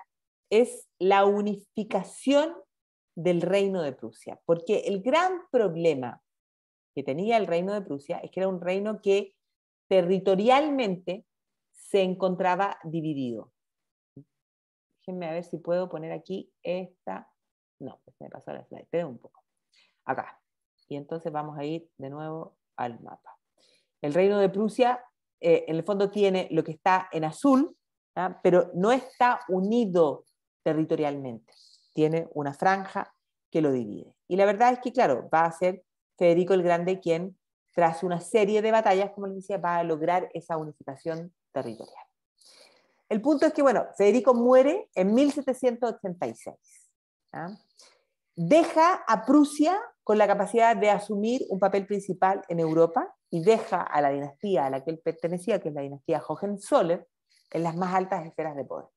es la unificación del reino de Prusia, porque el gran problema que tenía el reino de Prusia es que era un reino que territorialmente se encontraba dividido. Déjenme a ver si puedo poner aquí esta. No, se pues me pasó la slide, pero un poco. Acá. Y entonces vamos a ir de nuevo al mapa. El reino de Prusia, eh, en el fondo, tiene lo que está en azul, ¿ah? pero no está unido territorialmente. Tiene una franja que lo divide. Y la verdad es que, claro, va a ser Federico el Grande quien, tras una serie de batallas, como les decía, va a lograr esa unificación territorial. El punto es que, bueno, Federico muere en 1786. ¿ah? Deja a Prusia con la capacidad de asumir un papel principal en Europa y deja a la dinastía a la que él pertenecía, que es la dinastía Hohenzollern, en las más altas esferas de poder.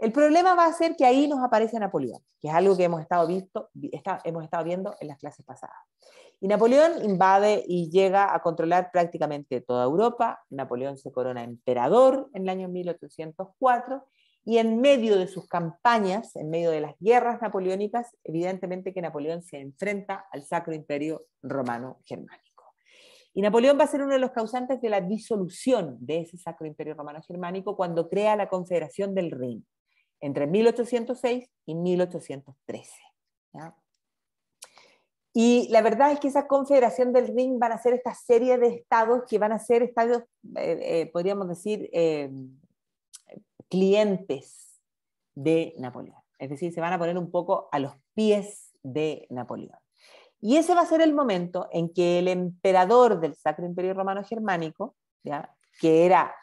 El problema va a ser que ahí nos aparece Napoleón, que es algo que hemos estado, viendo en las clases pasadas. Y Napoleón invade y llega a controlar prácticamente toda Europa. Napoleón se corona emperador en el año 1804 y en medio de sus campañas, en medio de las guerras napoleónicas, evidentemente que Napoleón se enfrenta al Sacro Imperio Romano Germánico. Y Napoleón va a ser uno de los causantes de la disolución de ese Sacro Imperio Romano Germánico cuando crea la Confederación del Reino entre 1806 y 1813. Y la verdad es que esa confederación del ring van a ser esta serie de estados que van a ser estados, eh, eh, podríamos decir, em, clientes de Napoleón. Es decir, se van a poner un poco a los pies de Napoleón. Y ese va a ser el momento en que el emperador del Sacro Imperio Romano Germánico, que era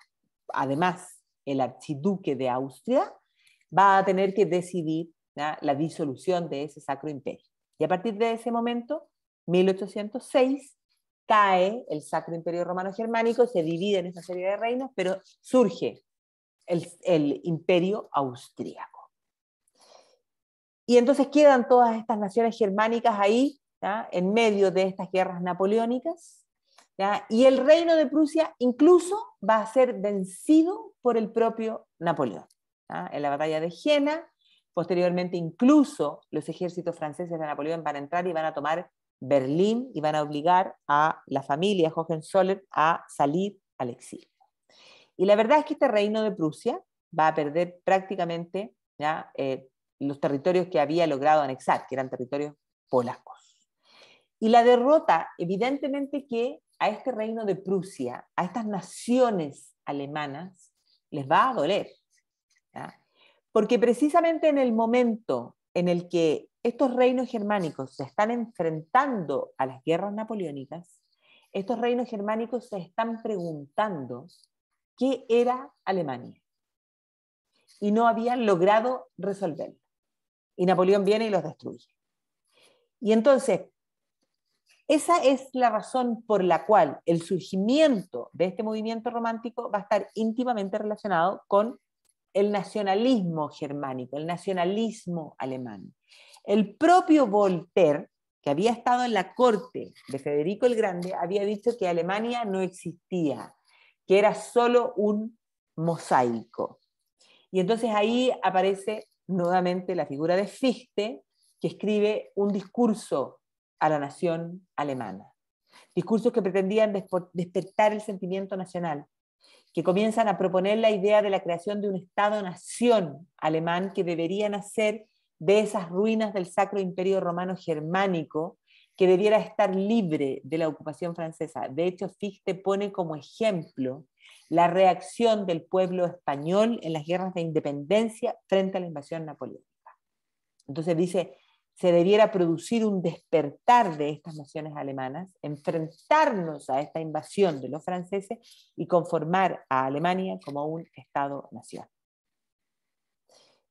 además el archiduque de Austria, va a tener que decidir la disolución de ese sacro imperio. Y a partir de ese momento, 1806, cae el Sacro Imperio Romano Germánico, se divide en esa serie de reinos, pero surge el, Imperio Austríaco. Y entonces quedan todas estas naciones germánicas ahí, en medio de estas guerras napoleónicas, y el reino de Prusia incluso va a ser vencido por el propio Napoleón. ¿ah? en la batalla de Jena. Posteriormente, incluso los ejércitos franceses de Napoleón van a entrar y van a tomar Berlín y van a obligar a la familia Hohenzollern a salir al exilio. Y la verdad es que este reino de Prusia va a perder prácticamente eh, los territorios que había logrado anexar, que eran territorios polacos. Y la derrota, evidentemente que a este reino de Prusia, a estas naciones alemanas, les va a doler. Porque precisamente en el momento en el que estos reinos germánicos se están enfrentando a las guerras napoleónicas, estos reinos germánicos se están preguntando qué era Alemania. Y no habían logrado resolverlo. Y Napoleón viene y los destruye. Y entonces, esa es la razón por la cual el surgimiento de este movimiento romántico va a estar íntimamente relacionado con el nacionalismo germánico, el nacionalismo alemán. El propio Voltaire, que había estado en la corte de Federico el Grande, había dicho que Alemania no existía, que era solo un mosaico. Y entonces ahí aparece nuevamente la figura de Fichte, que escribe un discurso a la nación alemana. Discursos que pretendían despertar el sentimiento nacional, que comienzan a proponer la idea de la creación de un Estado-nación alemán que debería nacer de esas ruinas del Sacro Imperio Romano Germánico, que debiera estar libre de la ocupación francesa. De hecho, Fichte pone como ejemplo la reacción del pueblo español en las guerras de independencia frente a la invasión napoleónica. Entonces dice, se debiera producir un despertar de estas naciones alemanas, enfrentarnos a esta invasión de los franceses y conformar a Alemania como un Estado-nación.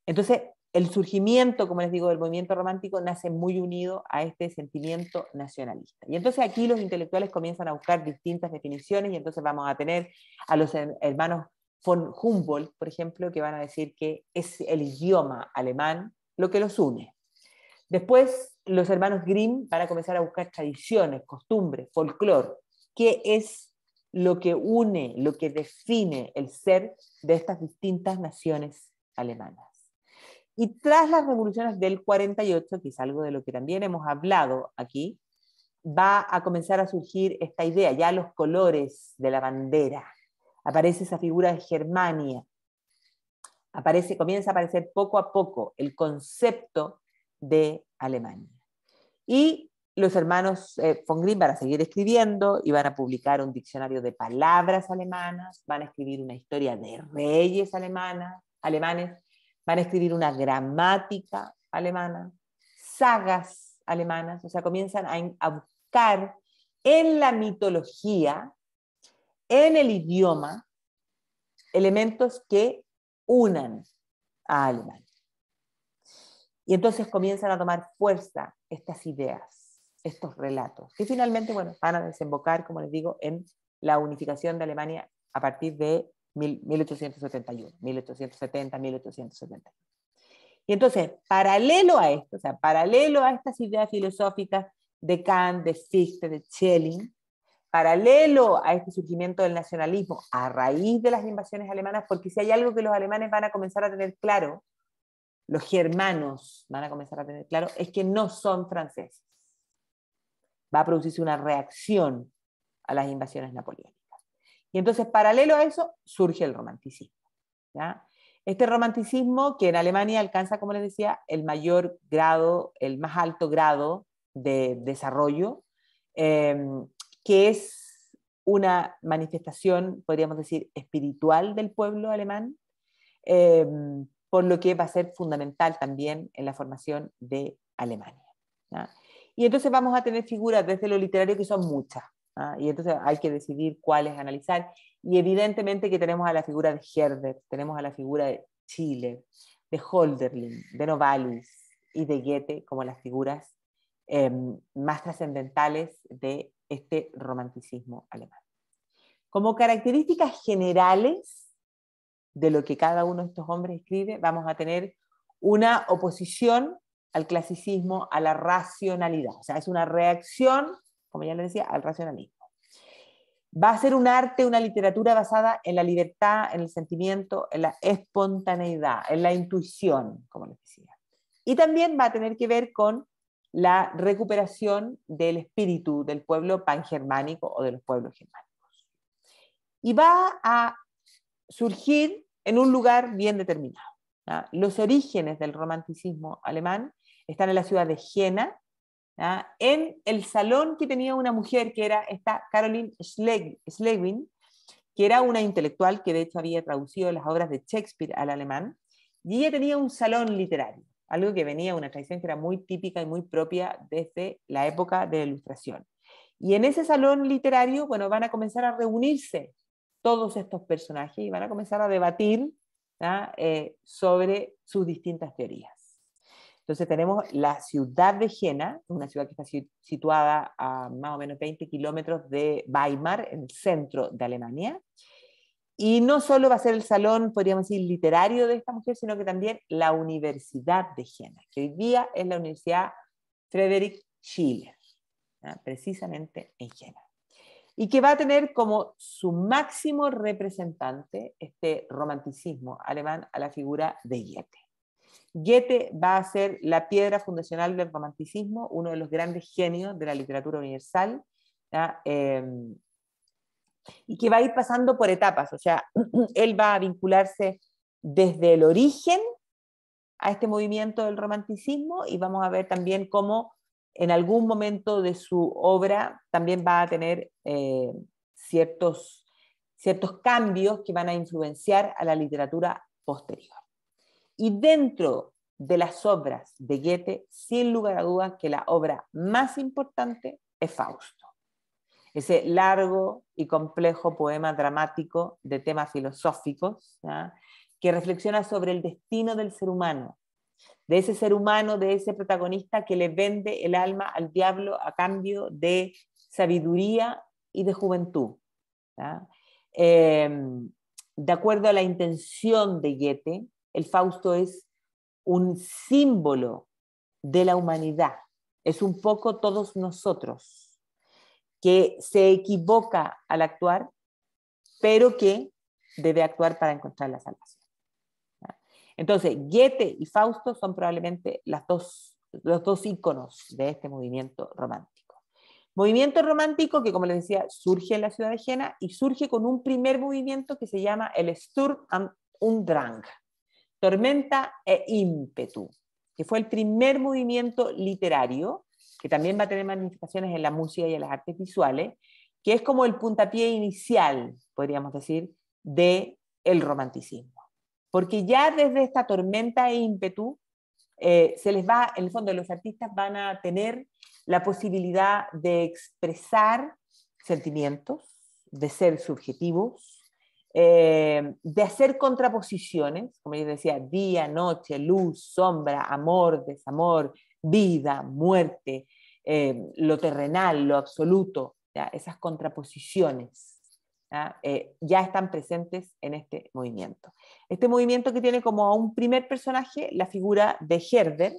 Entonces, el surgimiento, como les digo, del movimiento romántico nace muy unido a este sentimiento nacionalista. Y entonces aquí los intelectuales comienzan a buscar distintas definiciones y entonces vamos a tener a los hermanos von Humboldt, por ejemplo, que van a decir que es el idioma alemán lo que los une Después, los hermanos Grimm van a comenzar a buscar tradiciones, costumbres, folclore. ¿Qué es lo que une, lo que define el ser de estas distintas naciones alemanas? Y tras las revoluciones del 48, que es algo de lo que también hemos hablado aquí, va a comenzar a surgir esta idea, ya los colores de la bandera. Aparece esa figura de Germania. Aparece, comienza a aparecer poco a poco el concepto de Alemania. Y los hermanos eh, von Grimm van a seguir escribiendo y van a publicar un diccionario de palabras alemanas, van a escribir una historia de reyes alemanas, alemanes, van a escribir una gramática alemana, sagas alemanas, o sea, comienzan a, a buscar en la mitología, en el idioma, elementos que unan a Alemania. Y entonces comienzan a tomar fuerza estas ideas, estos relatos, que finalmente bueno, van a desembocar, como les digo, en la unificación de Alemania a partir de 1871, 1870, 1871. Y entonces, paralelo a esto, o sea, paralelo a estas ideas filosóficas de Kant, de Fichte, de Schelling, paralelo a este surgimiento del nacionalismo a raíz de las invasiones alemanas, porque si hay algo que los alemanes van a comenzar a tener claro, los germanos van a comenzar a tener claro, es que no son franceses. Va a producirse una reacción a las invasiones napoleónicas. Y entonces, paralelo a eso, surge el romanticismo. Este romanticismo que en Alemania alcanza, como les decía, el mayor grado, el más alto grado de desarrollo, em, que es una manifestación, podríamos decir, espiritual del pueblo alemán, em, por lo que va a ser fundamental también en la formación de Alemania. Y entonces vamos a tener figuras desde lo literario que son muchas, y entonces hay que decidir cuáles analizar, y evidentemente que tenemos a la figura de Herder, tenemos a la figura de Chile, de Holderlin, de Novalis y de Goethe como las figuras eh, más trascendentales de este romanticismo alemán. Como características generales, de lo que cada uno de estos hombres escribe, vamos a tener una oposición al clasicismo, a la racionalidad. O sea, es una reacción, como ya les decía, al racionalismo. Va a ser un arte, una literatura basada en la libertad, en el sentimiento, en la espontaneidad, en la intuición, como les decía. Y también va a tener que ver con la recuperación del espíritu del pueblo pangermánico o de los pueblos germánicos. Y va a surgir en un lugar bien determinado. Los orígenes del romanticismo alemán están en la ciudad de Jena, en el salón que tenía una mujer que era esta Caroline Schlegwin, que era una intelectual que de hecho había traducido las obras de Shakespeare al alemán, y ella tenía un salón literario, algo que venía una tradición que era muy típica y muy propia desde la época de la Ilustración. Y en ese salón literario, bueno, van a comenzar a reunirse todos estos personajes y van a comenzar a debatir eh, sobre sus distintas teorías. Entonces tenemos la ciudad de Jena, una ciudad que está situada a más o menos 20 kilómetros de Weimar, en el centro de Alemania. Y no solo va a ser el salón, podríamos decir, literario de esta mujer, sino que también la Universidad de Jena, que hoy día es la Universidad Frederick Schiller, precisamente en Jena y que va a tener como su máximo representante este romanticismo alemán a la figura de Goethe. Goethe va a ser la piedra fundacional del romanticismo, uno de los grandes genios de la literatura universal, em, y que va a ir pasando por etapas, o sea, él va a vincularse desde el origen a este movimiento del romanticismo y vamos a ver también cómo en algún momento de su obra también va a tener eh, ciertos, cambios que van a influenciar a la literatura posterior. Y dentro de las obras de Goethe, sin lugar a dudas que la obra más importante es Fausto. Ese largo y complejo poema dramático de temas filosóficos que reflexiona sobre el destino del ser humano, de ese ser humano, de ese protagonista que le vende el alma al diablo a cambio de sabiduría y de juventud. Em, de acuerdo a la intención de Goethe, el Fausto es un símbolo de la humanidad, es un poco todos nosotros, que se equivoca al actuar, pero que debe actuar para encontrar la salvación. Entonces, Goethe y Fausto son probablemente los dos íconos de este movimiento romántico. Movimiento romántico que, como les decía, surge en la ciudad de Jena y surge con un primer movimiento que se llama el Sturm und Drang, tormenta e ímpetu, que fue el primer movimiento literario, que también va a tener manifestaciones en la música y en las artes visuales, que es como el puntapié inicial, podríamos decir, del el romanticismo porque ya desde esta tormenta e ímpetu eh, se les va, en el fondo los artistas van a tener la posibilidad de expresar sentimientos, de ser subjetivos, eh, de hacer contraposiciones, como yo decía, día, noche, luz, sombra, amor, desamor, vida, muerte, eh, lo terrenal, lo absoluto, esas contraposiciones. Eh, ya están presentes en este movimiento. Este movimiento que tiene como a un primer personaje la figura de Herder,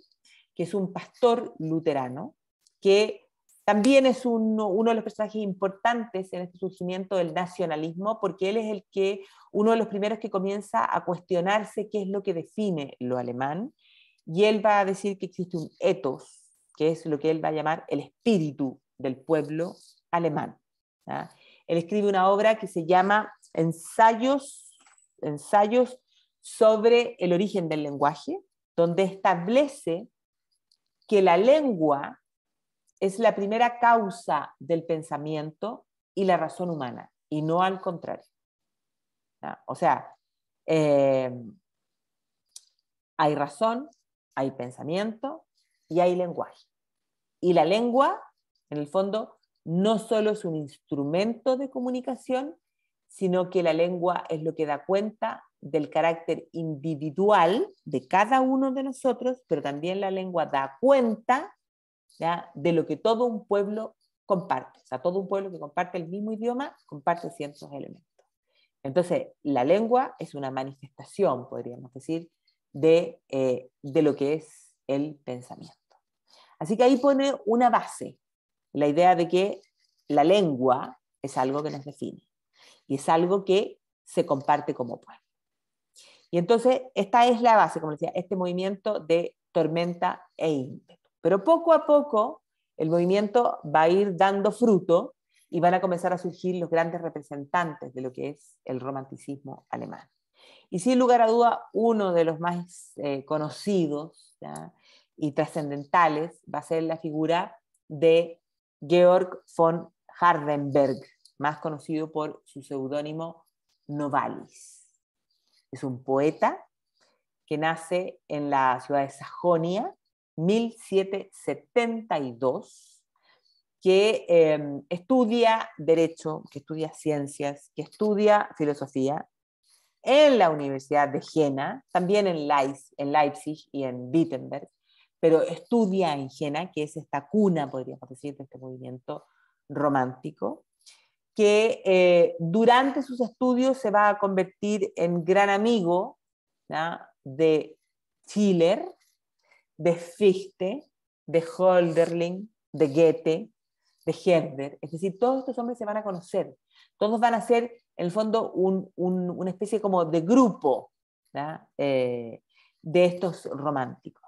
que es un pastor luterano, que también es uno, de los personajes importantes en este surgimiento del nacionalismo, porque él es el que, uno de los primeros que comienza a cuestionarse qué es lo que define lo alemán, y él va a decir que existe un ethos, que es lo que él va a llamar el espíritu del pueblo alemán. Él escribe una obra que se llama Ensayos, Ensayos sobre el origen del lenguaje, donde establece que la lengua es la primera causa del pensamiento y la razón humana, y no al contrario. O sea, eh, hay razón, hay pensamiento y hay lenguaje. Y la lengua, en el fondo, no solo es un instrumento de comunicación, sino que la lengua es lo que da cuenta del carácter individual de cada uno de nosotros, pero también la lengua da cuenta de lo que todo un pueblo comparte. O sea, todo un pueblo que comparte el mismo idioma comparte ciertos elementos. Entonces, la lengua es una manifestación, podríamos decir, de, eh, de lo que es el pensamiento. Así que ahí pone una base, la idea de que la lengua es algo que nos define y es algo que se comparte como pueblo. Y entonces, esta es la base, como decía, este movimiento de tormenta e ímpetu. Pero poco a poco, el movimiento va a ir dando fruto y van a comenzar a surgir los grandes representantes de lo que es el romanticismo alemán. Y sin lugar a duda, uno de los más eh, conocidos y trascendentales va a ser la figura de Georg von Hardenberg, más conocido por su seudónimo Novalis. Es un poeta que nace en la ciudad de Sajonia, 1772, que em, estudia derecho, que estudia ciencias, que estudia filosofía en la Universidad de Jena, también en, Leipzig, en Leipzig y en Wittenberg, pero estudia en Jena, que es esta cuna, podríamos decir, de este movimiento romántico, que eh, durante sus estudios se va a convertir en gran amigo de Schiller, de Fichte, de Holderlin, de Goethe, de Herder. Es decir, todos estos hombres se van a conocer. Todos van a ser, en el fondo, una especie como de grupo eh, de estos románticos.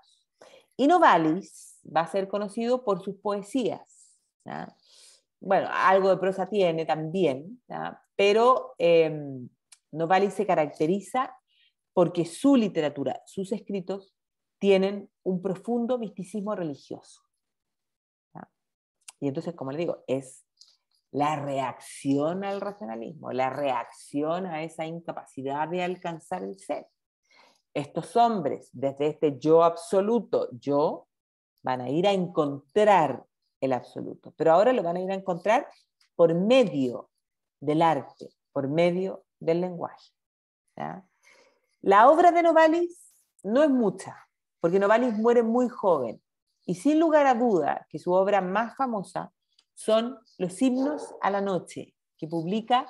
Y Novalis va a ser conocido por sus poesías. Bueno, algo de prosa tiene también, pero em, Novalis se caracteriza porque su literatura, sus escritos, tienen un profundo misticismo religioso. Y entonces, como le digo, es la reacción al racionalismo, la reacción a esa incapacidad de alcanzar el ser estos hombres, desde este yo absoluto, yo, van a ir a encontrar el absoluto. Pero ahora lo van a ir a encontrar por medio del arte, por medio del lenguaje. La obra de Novalis no es mucha, porque Novalis muere muy joven. Y sin lugar a duda que su obra más famosa son Los himnos a la noche, que publica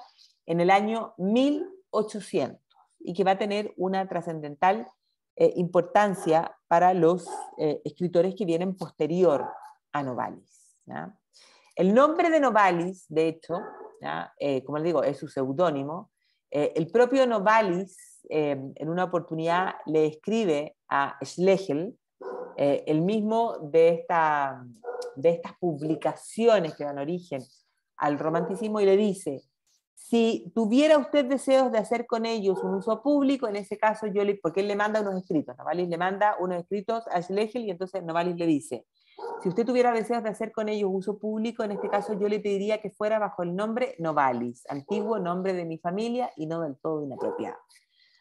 en el año 1800 y que va a tener una trascendental eh, importancia para los eh, escritores que vienen posterior a Novalis. El nombre de Novalis, de hecho, eh, como les digo, es su seudónimo. el propio Novalis, en una oportunidad, le escribe a Schlegel, el mismo de, de estas publicaciones que dan origen al romanticismo, y le dice, si tuviera usted deseos de hacer con ellos un uso público, en ese caso yo le, porque él le manda unos escritos, Novalis le manda unos escritos a Schlegel y entonces Novalis le dice, si usted tuviera deseos de hacer con ellos uso público, en este caso yo le pediría que fuera bajo el nombre Novalis, antiguo nombre de mi familia y no del todo inapropiado.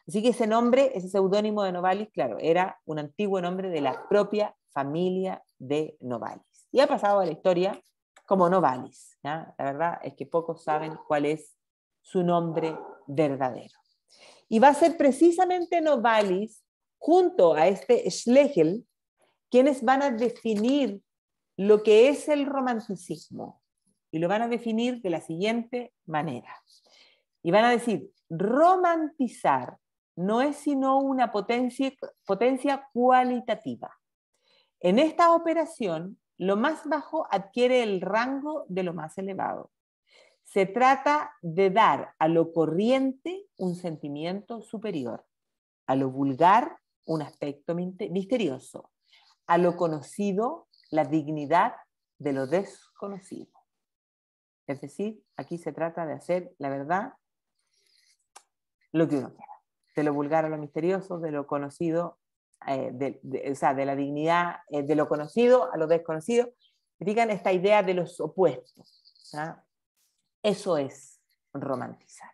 Así que ese nombre, ese seudónimo de Novalis, claro, era un antiguo nombre de la propia familia de Novalis. Y ha pasado a la historia como Novalis. La verdad es que pocos saben cuál es su nombre verdadero. Y va a ser precisamente Novalis, junto a este Schlegel, quienes van a definir lo que es el romanticismo. Y lo van a definir de la siguiente manera. Y van a decir, romantizar no es sino una potencia, potencia cualitativa. En esta operación, lo más bajo adquiere el rango de lo más elevado. Se trata de dar a lo corriente un sentimiento superior, a lo vulgar un aspecto misterioso, a lo conocido la dignidad de lo desconocido. Es decir, aquí se trata de hacer, la verdad, lo que uno quiera. De lo vulgar a lo misterioso, de lo conocido, eh, o sea, de la dignidad, eh, de lo conocido a lo desconocido. Digan esta idea de los opuestos. ¿ah? Eso es romantizar.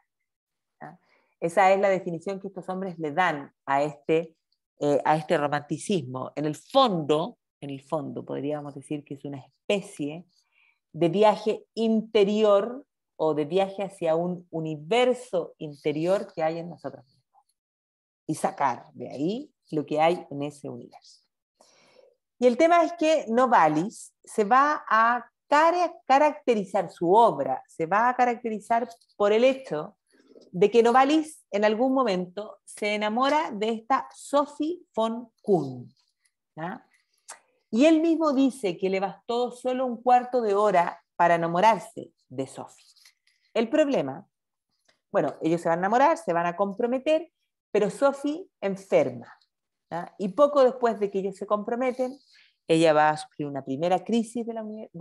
Esa es la definición que estos hombres le dan a este, eh, a este romanticismo. En el fondo, en el fondo podríamos decir que es una especie de viaje interior o de viaje hacia un universo interior que hay en nosotros mismos y sacar de ahí lo que hay en ese universo. Y el tema es que Novalis se va a caracterizar su obra, se va a caracterizar por el hecho de que Novalis en algún momento se enamora de esta Sophie von Kuhn. Y él mismo dice que le bastó solo un cuarto de hora para enamorarse de Sophie. El problema, bueno, ellos se van a enamorar, se van a comprometer, pero Sophie enferma. Y poco después de que ellos se comprometen, ella va a sufrir una primera crisis de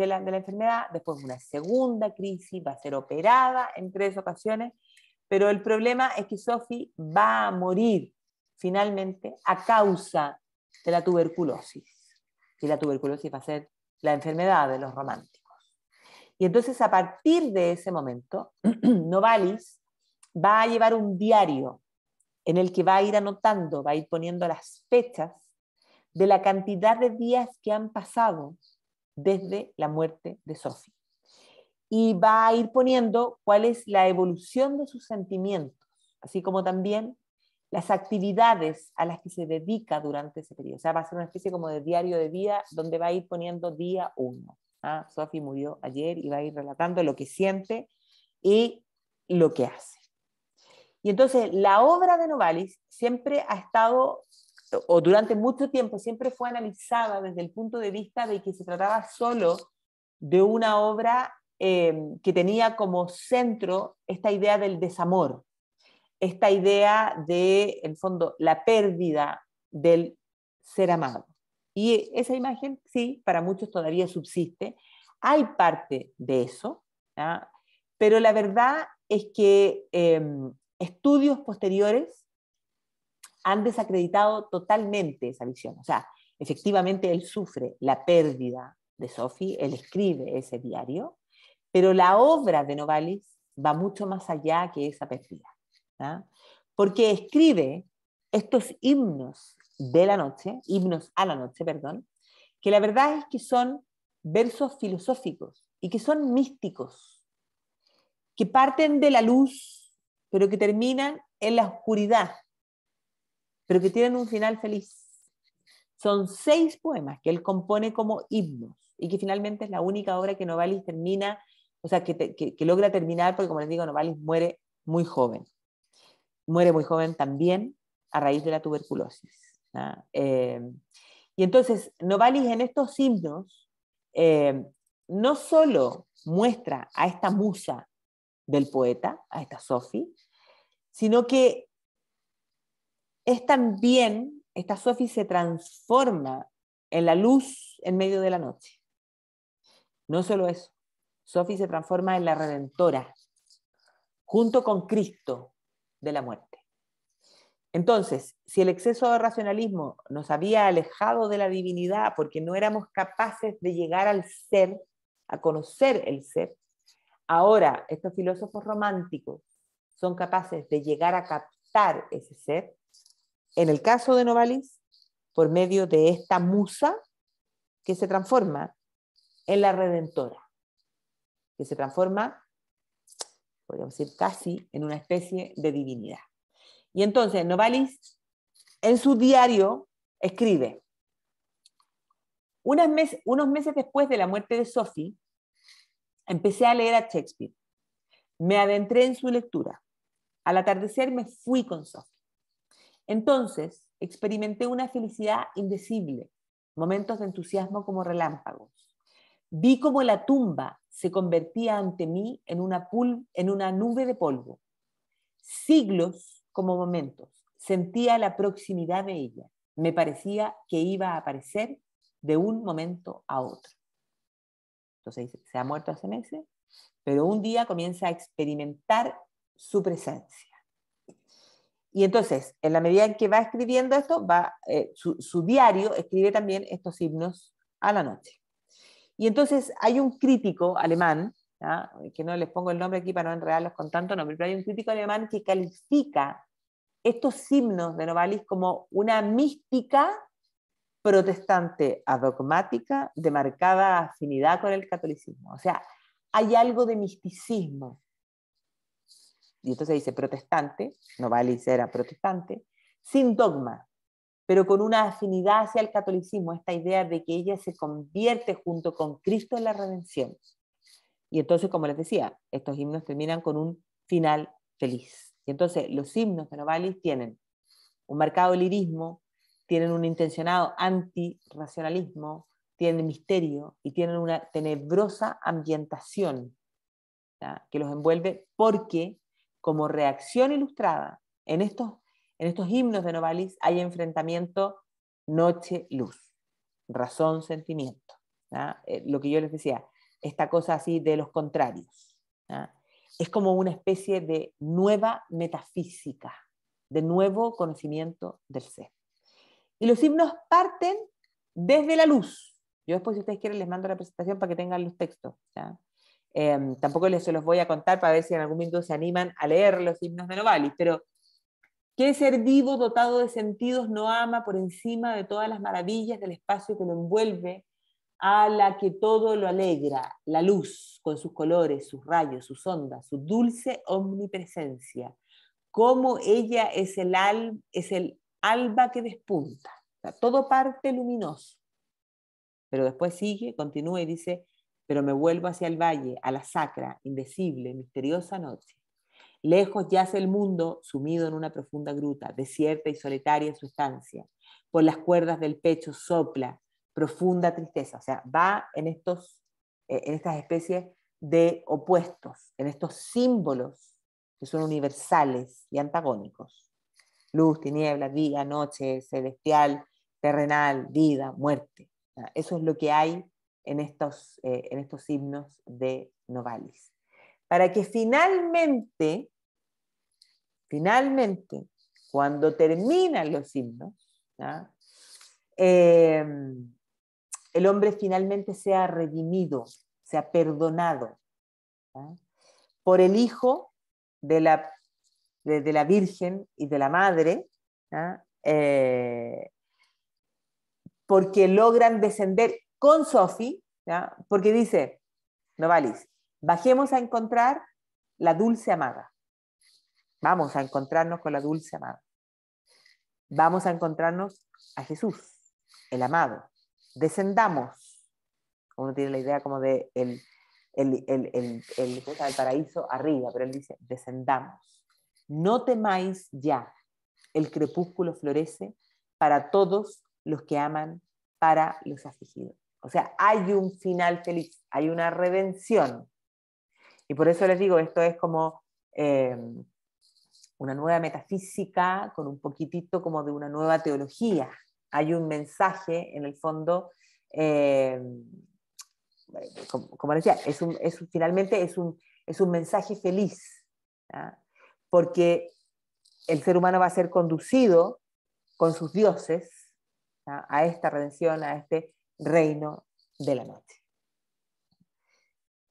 la, enfermedad, después una segunda crisis, va a ser operada en tres ocasiones, pero el problema es que Sophie va a morir finalmente a causa de la tuberculosis. Y la tuberculosis va a ser la enfermedad de los románticos. Y entonces a partir de ese momento, Novalis va a llevar un diario en el que va a ir anotando, va a ir poniendo las fechas de la cantidad de días que han pasado desde la muerte de Sophie. Y va a ir poniendo cuál es la evolución de sus sentimientos, así como también las actividades a las que se dedica durante ese periodo. O sea, va a ser una especie como de diario de vida donde va a ir poniendo día uno. Ah, Sophie murió ayer y va a ir relatando lo que siente y lo que hace. Y entonces la obra de Novalis siempre ha estado o durante mucho tiempo siempre fue analizada desde el punto de vista de que se trataba solo de una obra em, que tenía como centro esta idea del desamor, esta idea de, en fondo, la pérdida del ser amado. Y esa imagen, sí, para muchos todavía subsiste. Hay parte de eso, ¿ah? pero la verdad es que em, estudios posteriores han desacreditado totalmente esa visión. O sea, efectivamente él sufre la pérdida de Sophie, él escribe ese diario, pero la obra de Novalis va mucho más allá que esa pérdida, porque escribe estos himnos de la noche, himnos a la noche, perdón, que la verdad es que son versos filosóficos y que son místicos, que parten de la luz, pero que terminan en la oscuridad, pero que tienen un final feliz. Son seis poemas que él compone como himnos y que finalmente es la única obra que Novalis termina, o sea, que, logra terminar, porque como les digo, Novalis muere muy joven. Muere muy joven también a raíz de la tuberculosis. Eh, y entonces, Novalis en estos himnos eh, no solo muestra a esta musa del poeta, a esta Sophie, sino que es también, esta Sophie se transforma en la luz en medio de la noche. No solo eso, Sophie se transforma en la redentora, junto con Cristo de la muerte. Entonces, si el exceso de racionalismo nos había alejado de la divinidad porque no éramos capaces de llegar al ser, a conocer el ser, ahora estos filósofos románticos son capaces de llegar a captar ese ser en el caso de Novalis, por medio de esta musa que se transforma en la redentora, que se transforma, podríamos decir, casi en una especie de divinidad. Y entonces Novalis en su diario escribe, unos meses, unos meses después de la muerte de Sophie, empecé a leer a Shakespeare. Me adentré en su lectura. Al atardecer me fui con Sophie. Entonces, experimenté una felicidad indecible, momentos de entusiasmo como relámpagos. Vi como la tumba se convertía ante mí en una, en una nube de polvo. Siglos como momentos. Sentía la proximidad de ella. Me parecía que iba a aparecer de un momento a otro. Entonces se ha muerto hace meses, pero un día comienza a experimentar su presencia. Y entonces, en la medida en que va escribiendo esto, va, eh, su, diario escribe también estos himnos a la noche. Y entonces hay un crítico alemán, que no les pongo el nombre aquí para no enredarlos con tanto nombre, pero hay un crítico alemán que califica estos himnos de Novalis como una mística protestante adogmática de marcada afinidad con el catolicismo. O sea, hay algo de misticismo y entonces dice protestante, no era protestante, sin dogma, pero con una afinidad hacia el catolicismo, esta idea de que ella se convierte junto con Cristo en la redención. Y entonces, como les decía, estos himnos terminan con un final feliz. Y entonces los himnos de Novalis tienen un marcado lirismo, tienen un intencionado antirracionalismo, tienen misterio y tienen una tenebrosa ambientación que los envuelve porque como reacción ilustrada en estos, himnos de Novalis hay enfrentamiento noche-luz, razón-sentimiento. ¿ah? Eh, lo que yo les decía, esta cosa así de los contrarios. ¿ah? Es como una especie de nueva metafísica, de nuevo conocimiento del ser. Y los himnos parten desde la luz. Yo después, si ustedes quieren, les mando la presentación para que tengan los textos. Em, tampoco les, se los voy a contar para ver si en algún momento se animan a leer los himnos de Novalis, pero ¿qué ser vivo dotado de sentidos no ama por encima de todas las maravillas del espacio que lo envuelve, a la que todo lo alegra, la luz, con sus colores, sus rayos, sus ondas, su dulce omnipresencia? ¿Cómo ella es el, es el alba que despunta? todo parte luminoso. Pero después sigue, continúa y dice, pero me vuelvo hacia el valle, a la sacra, indecible, misteriosa noche. Lejos yace el mundo, sumido en una profunda gruta, desierta y solitaria en su estancia. Por las cuerdas del pecho sopla profunda tristeza. O sea, va en, estos, eh, en estas especies de opuestos, en estos símbolos que son universales y antagónicos. Luz, tiniebla, día, noche, celestial, terrenal, vida, muerte. Eso es lo que hay en estos, eh, en estos himnos de Novalis. Para que finalmente, finalmente, cuando terminan los himnos, em, el hombre finalmente sea redimido, sea perdonado por el hijo de la, la, Virgen y de la Madre, eh, porque logran descender con Sofi, porque dice, Novalis, bajemos a encontrar la dulce amada. Vamos a encontrarnos con la dulce amada. Vamos a encontrarnos a Jesús, el amado. Descendamos. Uno tiene la idea como de el, el, el, el paraíso arriba, pero él dice, descendamos. No temáis ya. El crepúsculo florece para todos los que aman, para los afligidos. O sea, hay un final feliz, hay una redención. Y por eso les digo, esto es como eh, una nueva metafísica con un poquitito como de una nueva teología. Hay un mensaje en el fondo, eh, como, decía, finalmente es un, mensaje feliz, porque el ser humano va a ser conducido con sus dioses a esta redención, a este reino de la noche.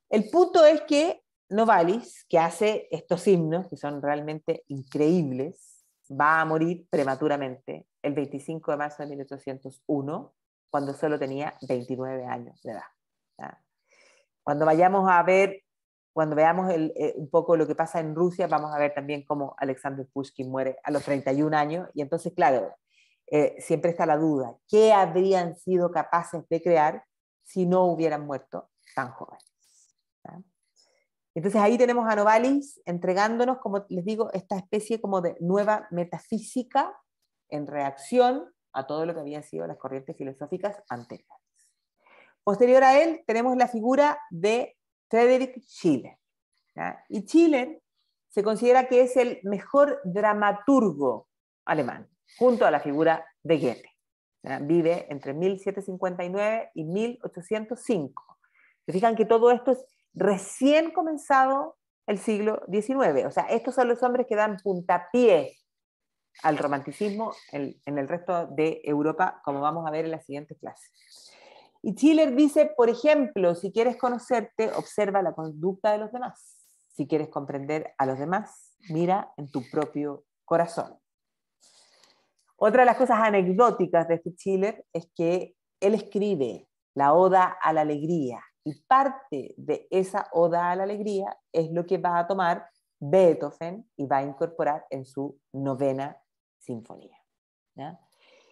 El punto es que Novalis, que hace estos himnos, que son realmente increíbles, va a morir prematuramente el 25 de marzo de 1801, cuando solo tenía 29 años de edad. Cuando vayamos a ver, cuando veamos eh, un poco lo que pasa en Rusia, vamos a ver también cómo Alexander Pushkin muere a los 31 años. Y entonces, claro, eh, siempre está la duda, ¿qué habrían sido capaces de crear si no hubieran muerto tan jóvenes? Entonces ahí tenemos a Novalis entregándonos, como les digo, esta especie como de nueva metafísica en reacción a todo lo que habían sido las corrientes filosóficas anteriores. Posterior a él tenemos la figura de Frederick Schiller. Y Schiller se considera que es el mejor dramaturgo alemán junto a la figura de Goethe. Vive entre 1759 y 1805. fijan que todo esto es recién comenzado el siglo XIX. O sea, estos son los hombres que dan puntapié al romanticismo en, en el resto de Europa, como vamos a ver en la siguiente clase. Y Schiller dice, por ejemplo, si quieres conocerte, observa la conducta de los demás. Si quieres comprender a los demás, mira en tu propio corazón. Otra de las cosas anecdóticas de Schiller este es que él escribe la Oda a la Alegría y parte de esa Oda a la Alegría es lo que va a tomar Beethoven y va a incorporar en su novena sinfonía.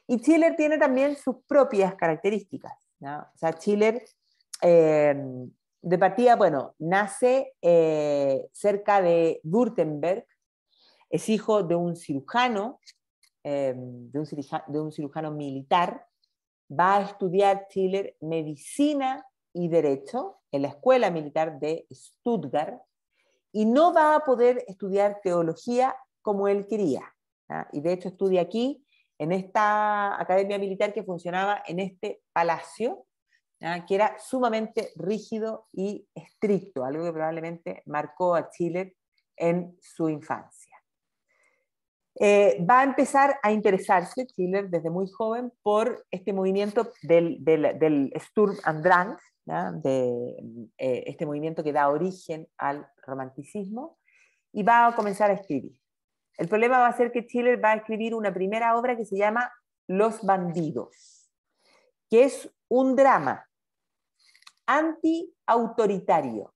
Y Schiller tiene también sus propias características. O sea, Schiller eh, de partida, bueno, nace eh, cerca de Württemberg, es hijo de un cirujano eh, de, un cirujano, militar, va a estudiar Chile medicina y derecho en la Escuela Militar de Stuttgart y no va a poder estudiar teología como él quería. ¿ah? Y de hecho estudia aquí, en esta academia militar que funcionaba en este palacio, ¿ah? que era sumamente rígido y estricto, algo que probablemente marcó a Chile en su infancia. Eh, va a empezar a interesarse Chiller, desde muy joven por este movimiento del, Sturm und Drang, de, eh, este movimiento que da origen al romanticismo, y va a comenzar a escribir. El problema va a ser que Chiller va a escribir una primera obra que se llama Los bandidos, que es un drama anti-autoritario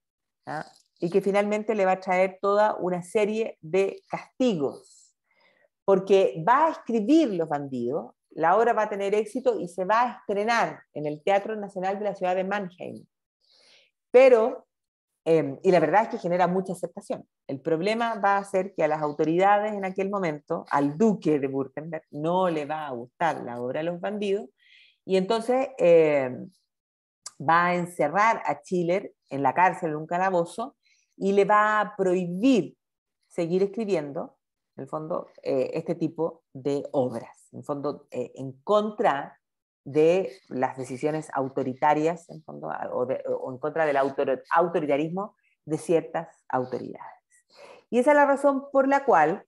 y que finalmente le va a traer toda una serie de castigos porque va a escribir Los Bandidos, la obra va a tener éxito y se va a estrenar en el Teatro Nacional de la Ciudad de Mannheim. Pero, em, y la verdad es que genera mucha aceptación. El problema va a ser que a las autoridades en aquel momento, al duque de Württemberg, no le va a gustar la obra Los Bandidos, y entonces em, va a encerrar a Schiller en la cárcel, en un calabozo, y le va a prohibir seguir escribiendo en el fondo, eh, este tipo de obras, en fondo, eh, en contra de las decisiones autoritarias, en fondo, o, en contra del autoritarismo de ciertas autoridades. Y esa es la razón por la cual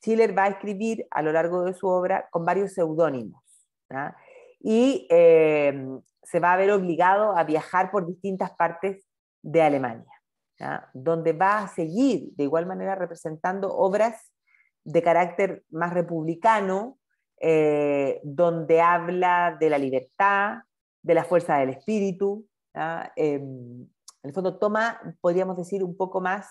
Schiller va a escribir a lo largo de su obra con varios seudónimos. Y eh, se va a ver obligado a viajar por distintas partes de Alemania, donde va a seguir de igual manera representando obras de carácter más republicano, eh, donde habla de la libertad, de la fuerza del espíritu. Em, en el fondo toma, podríamos decir, un poco más,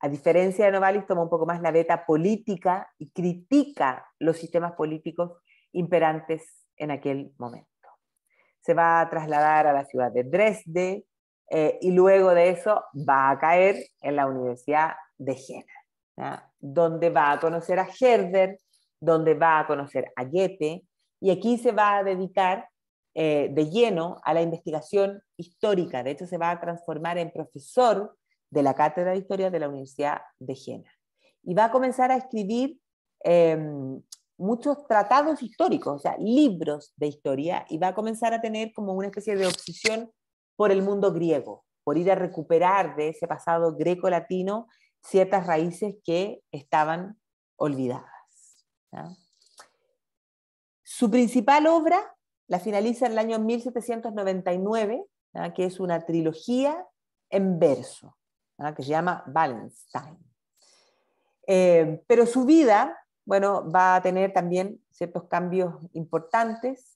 a diferencia de Novalis, toma un poco más la veta política y critica los sistemas políticos imperantes en aquel momento. Se va a trasladar a la ciudad de Dresde eh, y luego de eso va a caer en la Universidad de Jena donde va a conocer a Herder, donde va a conocer a Goethe, y aquí se va a dedicar eh, de lleno a la investigación histórica. De hecho, se va a transformar en profesor de la Cátedra de Historia de la Universidad de Jena. Y va a comenzar a escribir em, muchos tratados históricos, o sea, libros de historia, y va a comenzar a tener como una especie de obsesión por el mundo griego, por ir a recuperar de ese pasado greco-latino ciertas raíces que estaban olvidadas. Su principal obra la finaliza en el año 1799, que es una trilogía en verso, que se llama Wallenstein. Eh, pero su vida, bueno, va a tener también ciertos cambios importantes.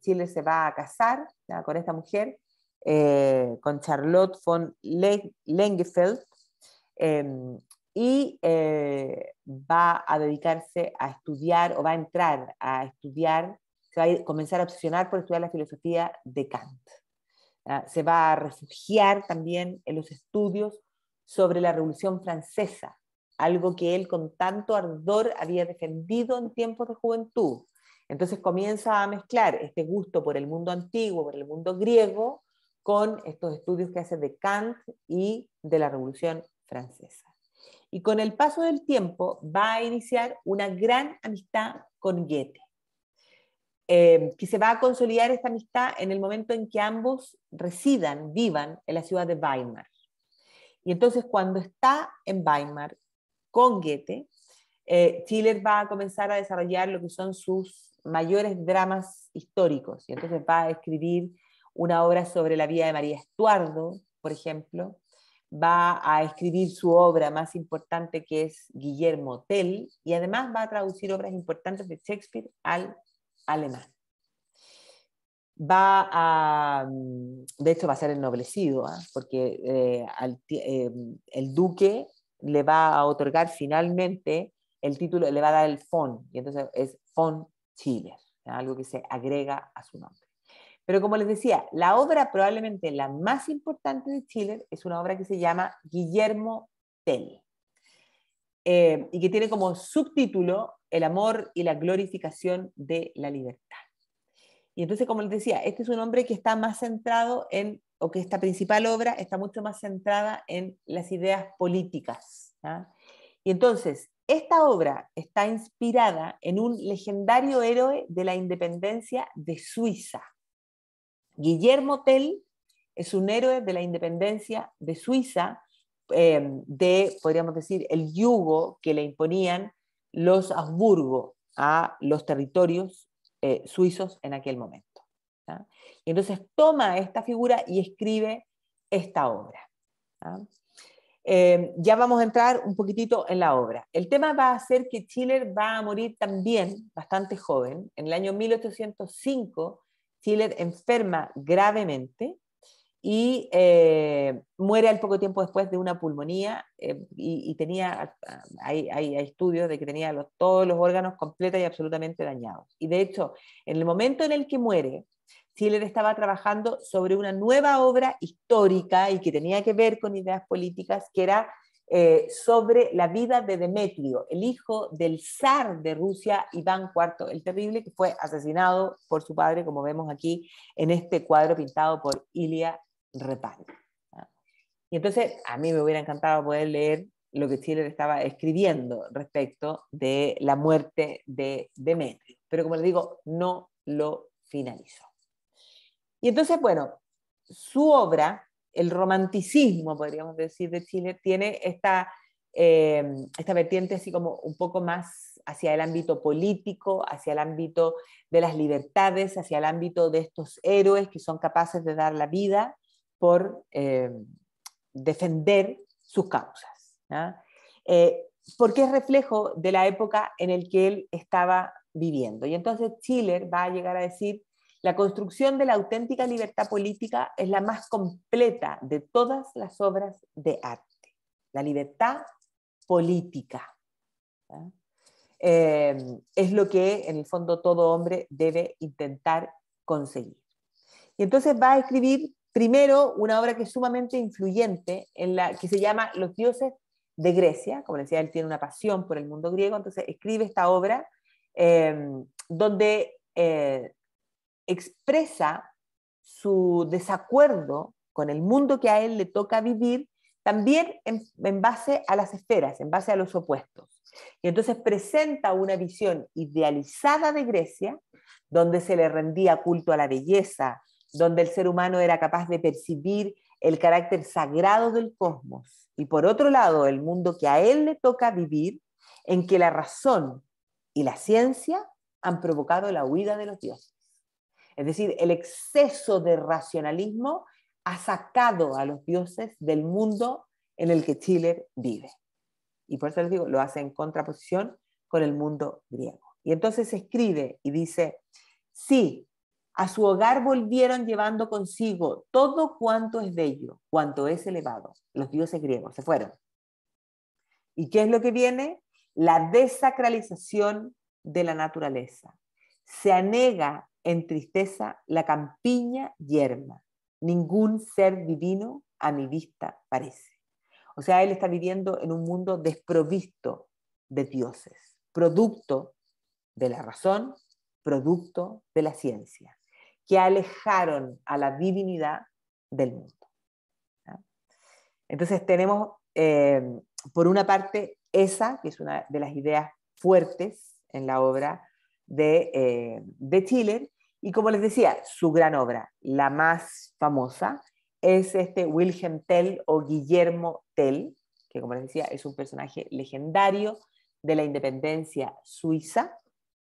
Chile se va a casar con esta mujer, eh, con Charlotte von Lengefeld, Em, y eh, va a dedicarse a estudiar o va a entrar a estudiar, se va a comenzar a obsesionar por estudiar la filosofía de Kant. se va a refugiar también en los estudios sobre la Revolución Francesa, algo que él con tanto ardor había defendido en tiempos de juventud. Entonces comienza a mezclar este gusto por el mundo antiguo, por el mundo griego, con estos estudios que hace de Kant y de la Revolución francesa. Y con el paso del tiempo va a iniciar una gran amistad con Goethe, eh, que se va a consolidar esta amistad en el momento en que ambos residan, vivan en la ciudad de Weimar. Y entonces cuando está en Weimar con Goethe, eh, va a comenzar a desarrollar lo que son sus mayores dramas históricos. Y entonces va a escribir una obra sobre la vida de María Estuardo, por ejemplo, va a escribir su obra más importante que es Guillermo Tell y además va a traducir obras importantes de Shakespeare al alemán. Va mm, de hecho va a ser ennoblecido, ¿ah? porque eh, eh, el duque le va a otorgar finalmente el título, le va a dar el FON, y entonces es FON Schiller, algo que se agrega a su nombre. Pero como les decía, la obra probablemente la más importante de Schiller es una obra que se llama Guillermo Tell, eh, y que tiene como subtítulo El amor y la glorificación de la libertad. Y entonces, como les decía, este es un hombre que está más centrado en, o que esta principal obra está mucho más centrada en las ideas políticas. Y entonces, esta obra está inspirada en un legendario héroe de la independencia de Suiza Guillermo Tell es un héroe de la independencia de Suiza, eh, de, podríamos decir, el yugo que le imponían los Habsburgo a los territorios eh, suizos en aquel momento. Y entonces toma esta figura y escribe esta obra. Eh, ya vamos a entrar un poquitito en la obra. El tema va a ser que Schiller va a morir también bastante joven. En el año 1805 Tiller enferma gravemente y eh, muere al poco tiempo después de una pulmonía eh, y, tenía, hay, estudios de que tenía todos los órganos completos y absolutamente dañados. Y de hecho, en el momento en el que muere, Tiller estaba trabajando sobre una nueva obra histórica y que tenía que ver con ideas políticas, que era eh, sobre la vida de Demetrio, el hijo del zar de Rusia, Iván IV el Terrible, que fue asesinado por su padre, como vemos aquí en este cuadro pintado por Ilia Repal. ¿ah? Y entonces a mí me hubiera encantado poder leer lo que Schiller estaba escribiendo respecto de la muerte de Demetrio, pero como les digo, no lo finalizó. Y entonces, bueno, su obra el romanticismo, podríamos decir, de Chile, tiene esta, eh, esta vertiente así como un poco más hacia el ámbito político, hacia el ámbito de las libertades, hacia el ámbito de estos héroes que son capaces de dar la vida por eh, defender sus causas. Eh, porque es reflejo de la época en el que él estaba viviendo. Y entonces Chile va a llegar a decir la construcción de la auténtica libertad política es la más completa de todas las obras de arte. La libertad política. Eh, es lo que en el fondo todo hombre debe intentar conseguir. Y entonces va a escribir primero una obra que es sumamente influyente, en la, que se llama Los dioses de Grecia. Como decía, él tiene una pasión por el mundo griego, entonces escribe esta obra eh, donde eh, expresa su desacuerdo con el mundo que a él le toca vivir, también en, base a las esferas, en base a los opuestos. Y entonces presenta una visión idealizada de Grecia, donde se le rendía culto a la belleza, donde el ser humano era capaz de percibir el carácter sagrado del cosmos, y por otro lado el mundo que a él le toca vivir, en que la razón y la ciencia han provocado la huida de los dioses. Es decir, el exceso de racionalismo ha sacado a los dioses del mundo en el que Schiller vive. Y por eso les digo, lo hace en contraposición con el mundo griego. Y entonces escribe y dice, sí, a su hogar volvieron llevando consigo todo cuanto es bello, cuanto es elevado. Los dioses griegos se fueron. ¿Y qué es lo que viene? La desacralización de la naturaleza. Se anega en tristeza la campiña yerma. Ningún ser divino a mi vista parece. O sea, él está viviendo en un mundo desprovisto de dioses, producto de la razón, producto de la ciencia, que alejaron a la divinidad del mundo. Entonces tenemos, eh, por una parte, esa, que es una de las ideas fuertes en la obra de, eh, de y como les decía, su gran obra, la más famosa, es este Wilhelm Tell o Guillermo Tell, que como les decía es un personaje legendario de la independencia suiza,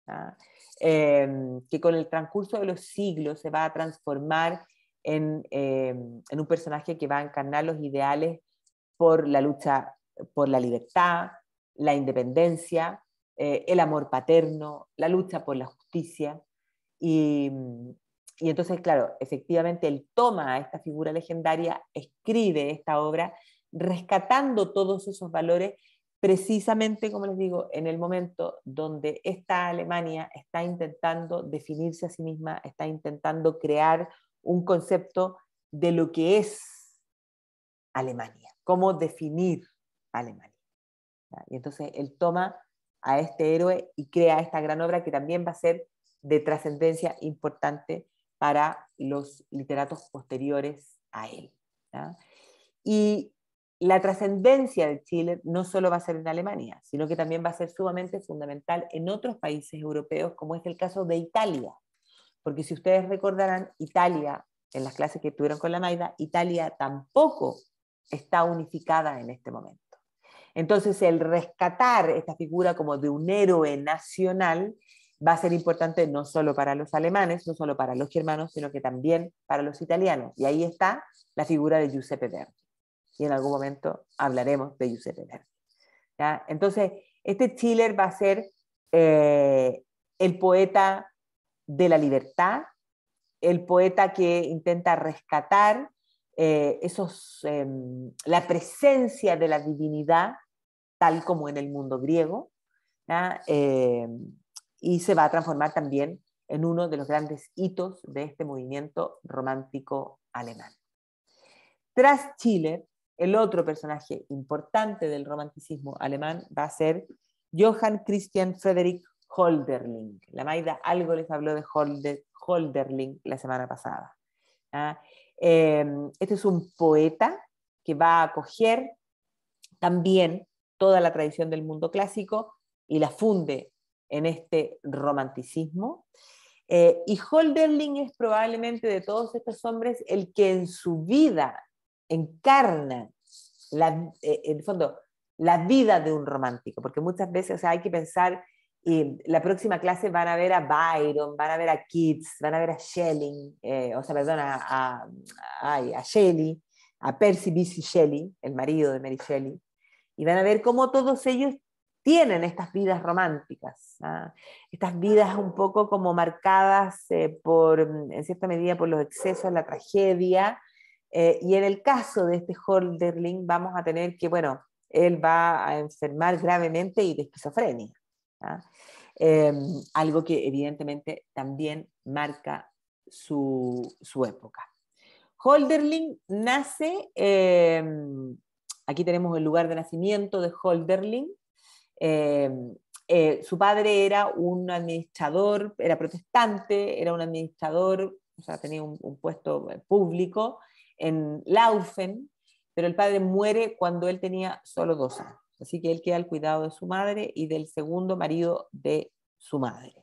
¿ah? em, que con el transcurso de los siglos se va a transformar em, en, un personaje que va a encarnar los ideales por la lucha por la libertad, la independencia, eh, el amor paterno, la lucha por la justicia. Mm, y, entonces, claro, efectivamente él toma a esta figura legendaria, escribe esta obra, rescatando todos esos valores, precisamente, como les digo, en el momento donde esta Alemania está intentando definirse a sí misma, está intentando crear un concepto de lo que es Alemania, cómo definir Alemania. Y entonces él toma a este héroe y crea esta gran obra que también va a ser de trascendencia importante para los literatos posteriores a él. Y la trascendencia de Chile no solo va a ser en Alemania, sino que también va a ser sumamente fundamental en otros países europeos, como es el caso de Italia. Porque si ustedes recordarán, Italia, en las clases que tuvieron con la Maida, Italia tampoco está unificada en este momento. Entonces, el rescatar esta figura como de un héroe nacional va a ser importante no solo para los alemanes, no solo para los germanos, sino que también para los italianos. Y ahí está la figura de Giuseppe Verdi. Y en algún momento hablaremos de Giuseppe Verdi. Entonces, este Schiller va a ser eh, el poeta de la libertad, el poeta que intenta rescatar eh, esos, em, la presencia de la divinidad, tal como en el mundo griego. Em, y se va a transformar también en uno de los grandes hitos de este movimiento romántico alemán. Tras Chile, el otro personaje importante del romanticismo alemán va a ser Johann Christian Friedrich Holderling. La Maida algo les habló de Holderling la semana pasada. ¿ah? Em, este es un poeta que va a acoger también toda la tradición del mundo clásico y la funde en este romanticismo. Eh, y Holderling es probablemente de todos estos hombres el que en su vida encarna, eh, en el fondo, la vida de un romántico, porque muchas veces hay que pensar, y la próxima clase van a ver a Byron, van a ver a Keats, van a ver a Schelling, eh, o sea, perdón, a, a, a, a, Shelley, a Percy Bysshe Shelley, el marido de Mary Shelley, y van a ver cómo todos ellos tienen estas vidas románticas, ¿ah? estas vidas un poco como marcadas eh, por, mm, en cierta medida por los excesos, la tragedia. Eh, y en el caso de este Holderling vamos a tener que, bueno, él va a enfermar gravemente y de esquizofrenia. ¿ah? Em, algo que evidentemente también marca su, su época. Holderling nace, em, aquí tenemos el lugar de nacimiento de Holderling, eh, eh, su padre era un administrador, era protestante, era un administrador, o sea, tenía un, puesto eh, público en Laufen, pero el padre muere cuando él tenía solo dos años. Así que él queda al cuidado de su madre y del segundo marido de su madre,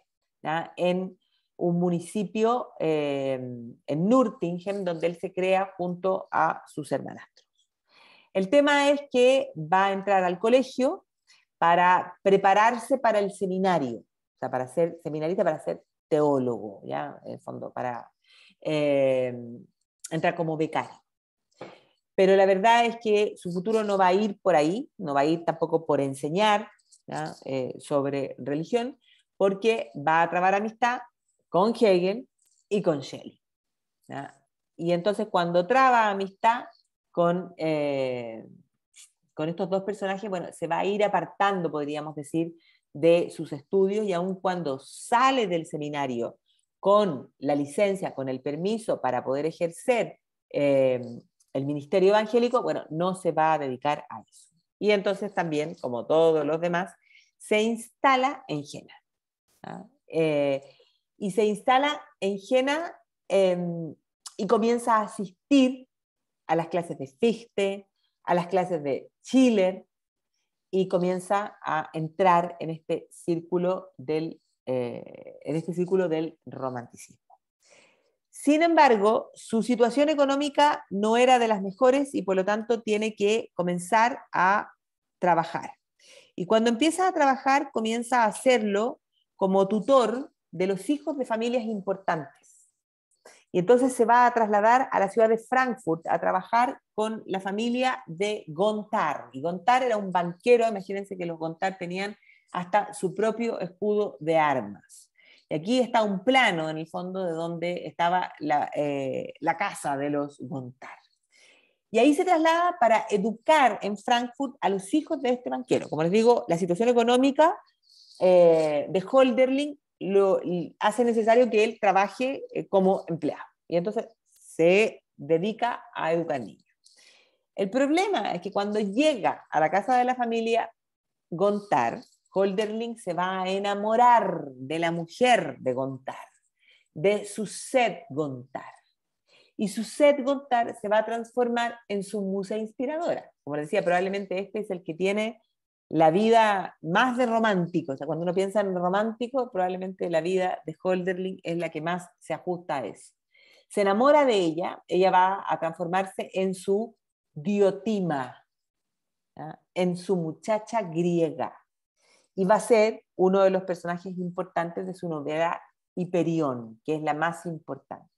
en un municipio, en Nürtingen, donde él se crea junto a sus hermanastros. El tema es que va a entrar al colegio para prepararse para el seminario, o sea, para ser seminarista, para ser teólogo, ¿ya? En el fondo, para eh, entrar como becario. Pero la verdad es que su futuro no va a ir por ahí, no va a ir tampoco por enseñar eh, sobre religión, porque va a trabar amistad con Hegel y con Shelley. Y entonces cuando traba amistad con, eh, con estos dos personajes, bueno, se va a ir apartando, podríamos decir, de sus estudios y aun cuando sale del seminario con la licencia, con el permiso para poder ejercer eh, el ministerio evangélico, bueno, no se va a dedicar a eso. Y entonces también, como todos los demás, se instala en Jena. ¿ah? Eh, y se instala en Jena em, y comienza a asistir a las clases de Fichte, a las clases de Chile y comienza a entrar en este círculo del, eh, en este círculo del romanticismo. Sin embargo, su situación económica no era de las mejores y por lo tanto tiene que comenzar a trabajar. Y cuando empieza a trabajar, comienza a hacerlo como tutor de los hijos de familias importantes. Y entonces se va a trasladar a la ciudad de Frankfurt a trabajar con la familia de Gontar. Y Gontar era un banquero, imagínense que los Gontar tenían hasta su propio escudo de armas. Y aquí está un plano en el fondo de donde estaba la, eh, casa de los Gontar. Y ahí se traslada para educar en Frankfurt a los hijos de este banquero. Como les digo, la situación económica eh, de Holderling lo, hace necesario que él trabaje eh, como empleado. Y entonces se dedica a educar niños. El problema es que cuando llega a la casa de la familia Gontar, Holderling se va a enamorar de la mujer de Gontar, de su sed Gontar. Y su sed Gontar se va a transformar en su musa inspiradora. Como les decía, probablemente este es el que tiene la vida más de romántico, o sea, cuando uno piensa en romántico, probablemente la vida de Holderling es la que más se ajusta a eso. Se enamora de ella, ella va a transformarse en su diotima, en su muchacha griega, y va a ser uno de los personajes importantes de su novedad, Hiperión, que es la más importante.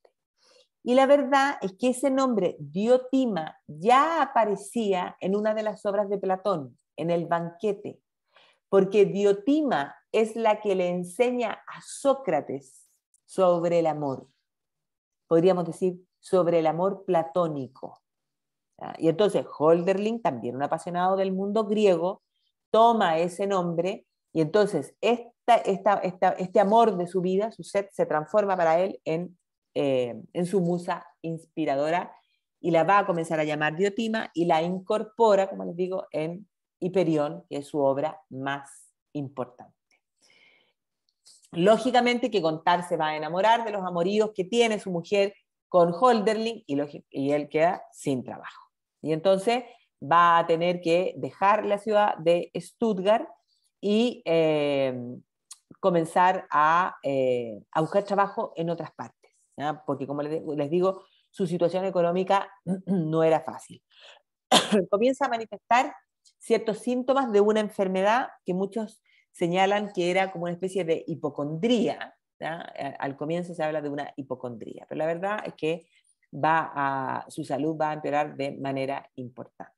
Y la verdad es que ese nombre, diotima, ya aparecía en una de las obras de Platón, en el banquete, porque Diotima es la que le enseña a Sócrates sobre el amor. Podríamos decir sobre el amor platónico. Y entonces Holderling, también un apasionado del mundo griego, toma ese nombre y entonces esta, esta, este amor de su vida, su set, se transforma para él en, eh, en su musa inspiradora y la va a comenzar a llamar Diotima y la incorpora, como les digo, en Hiperión, que es su obra más importante. Lógicamente que Contar se va a enamorar de los amoríos que tiene su mujer con Holderling, y, él queda sin trabajo. Y entonces va a tener que dejar la ciudad de Stuttgart y em, comenzar eh, a, buscar trabajo en otras partes, porque como les, digo, su situación económica no era fácil. Comienza a manifestar ciertos síntomas de una enfermedad que muchos señalan que era como una especie de hipocondría. Eh, al comienzo se habla de una hipocondría, pero la verdad es que su salud va a empeorar de manera importante.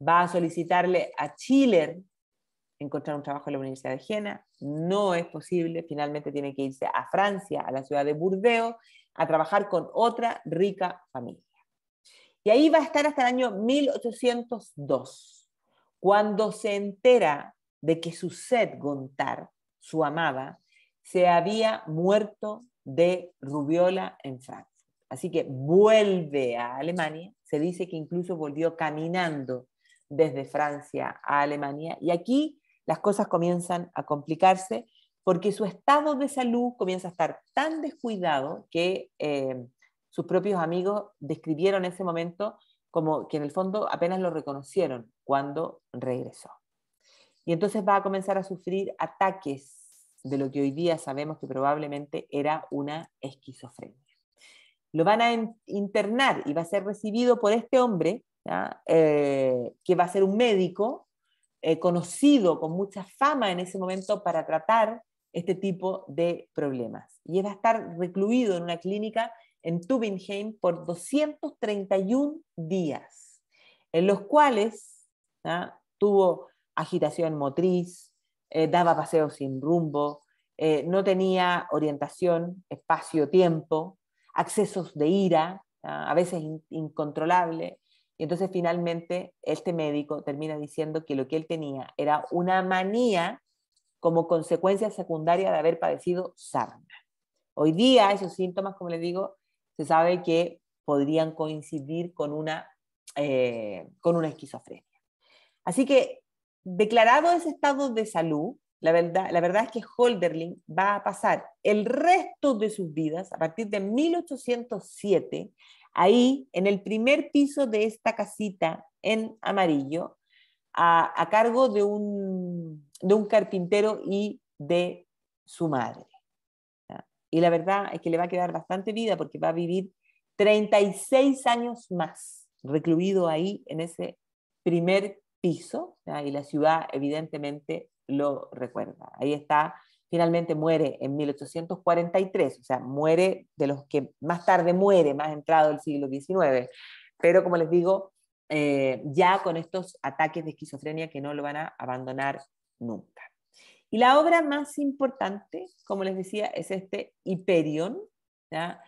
Va a solicitarle a Chiller encontrar un trabajo en la Universidad de Jena, no es posible, finalmente tiene que irse a Francia, a la ciudad de Burdeo, a trabajar con otra rica familia. Y ahí va a estar hasta el año 1802. Cuando se entera de que su sed Gontar, su amada, se había muerto de rubiola en Francia. Así que vuelve a Alemania, se dice que incluso volvió caminando desde Francia a Alemania, y aquí las cosas comienzan a complicarse porque su estado de salud comienza a estar tan descuidado que eh, sus propios amigos describieron ese momento como que en el fondo apenas lo reconocieron, cuando regresó. Y entonces va a comenzar a sufrir ataques de lo que hoy día sabemos que probablemente era una esquizofrenia. Lo van a internar y va a ser recibido por este hombre, eh, que va a ser un médico eh, conocido con mucha fama en ese momento para tratar este tipo de problemas. Y va a estar recluido en una clínica en Tübingen por 231 días, en los cuales tuvo agitación motriz, eh, daba paseos sin rumbo, eh, no tenía orientación, espacio-tiempo, accesos de ira, a veces incontrolable. Y entonces finalmente este médico termina diciendo que lo que él tenía era una manía como consecuencia secundaria de haber padecido sarna. Hoy día esos síntomas, como les digo, se sabe que podrían coincidir con una, eh, con una esquizofrenia. Así que, declarado ese estado de salud, la verdad, la verdad es que Holderling va a pasar el resto de sus vidas, a partir de 1807, ahí en el primer piso de esta casita en amarillo, a, cargo de un, de un carpintero y de su madre. Y la verdad es que le va a quedar bastante vida porque va a vivir 36 años más recluido ahí en ese primer piso, y la ciudad evidentemente lo recuerda. Ahí está, finalmente muere en 1843, o sea, muere de los que más tarde muere, más entrado el siglo XIX, pero como les digo, eh, ya con estos ataques de esquizofrenia que no lo van a abandonar nunca. Y la obra más importante, como les decía, es este Hyperion. ¿ya?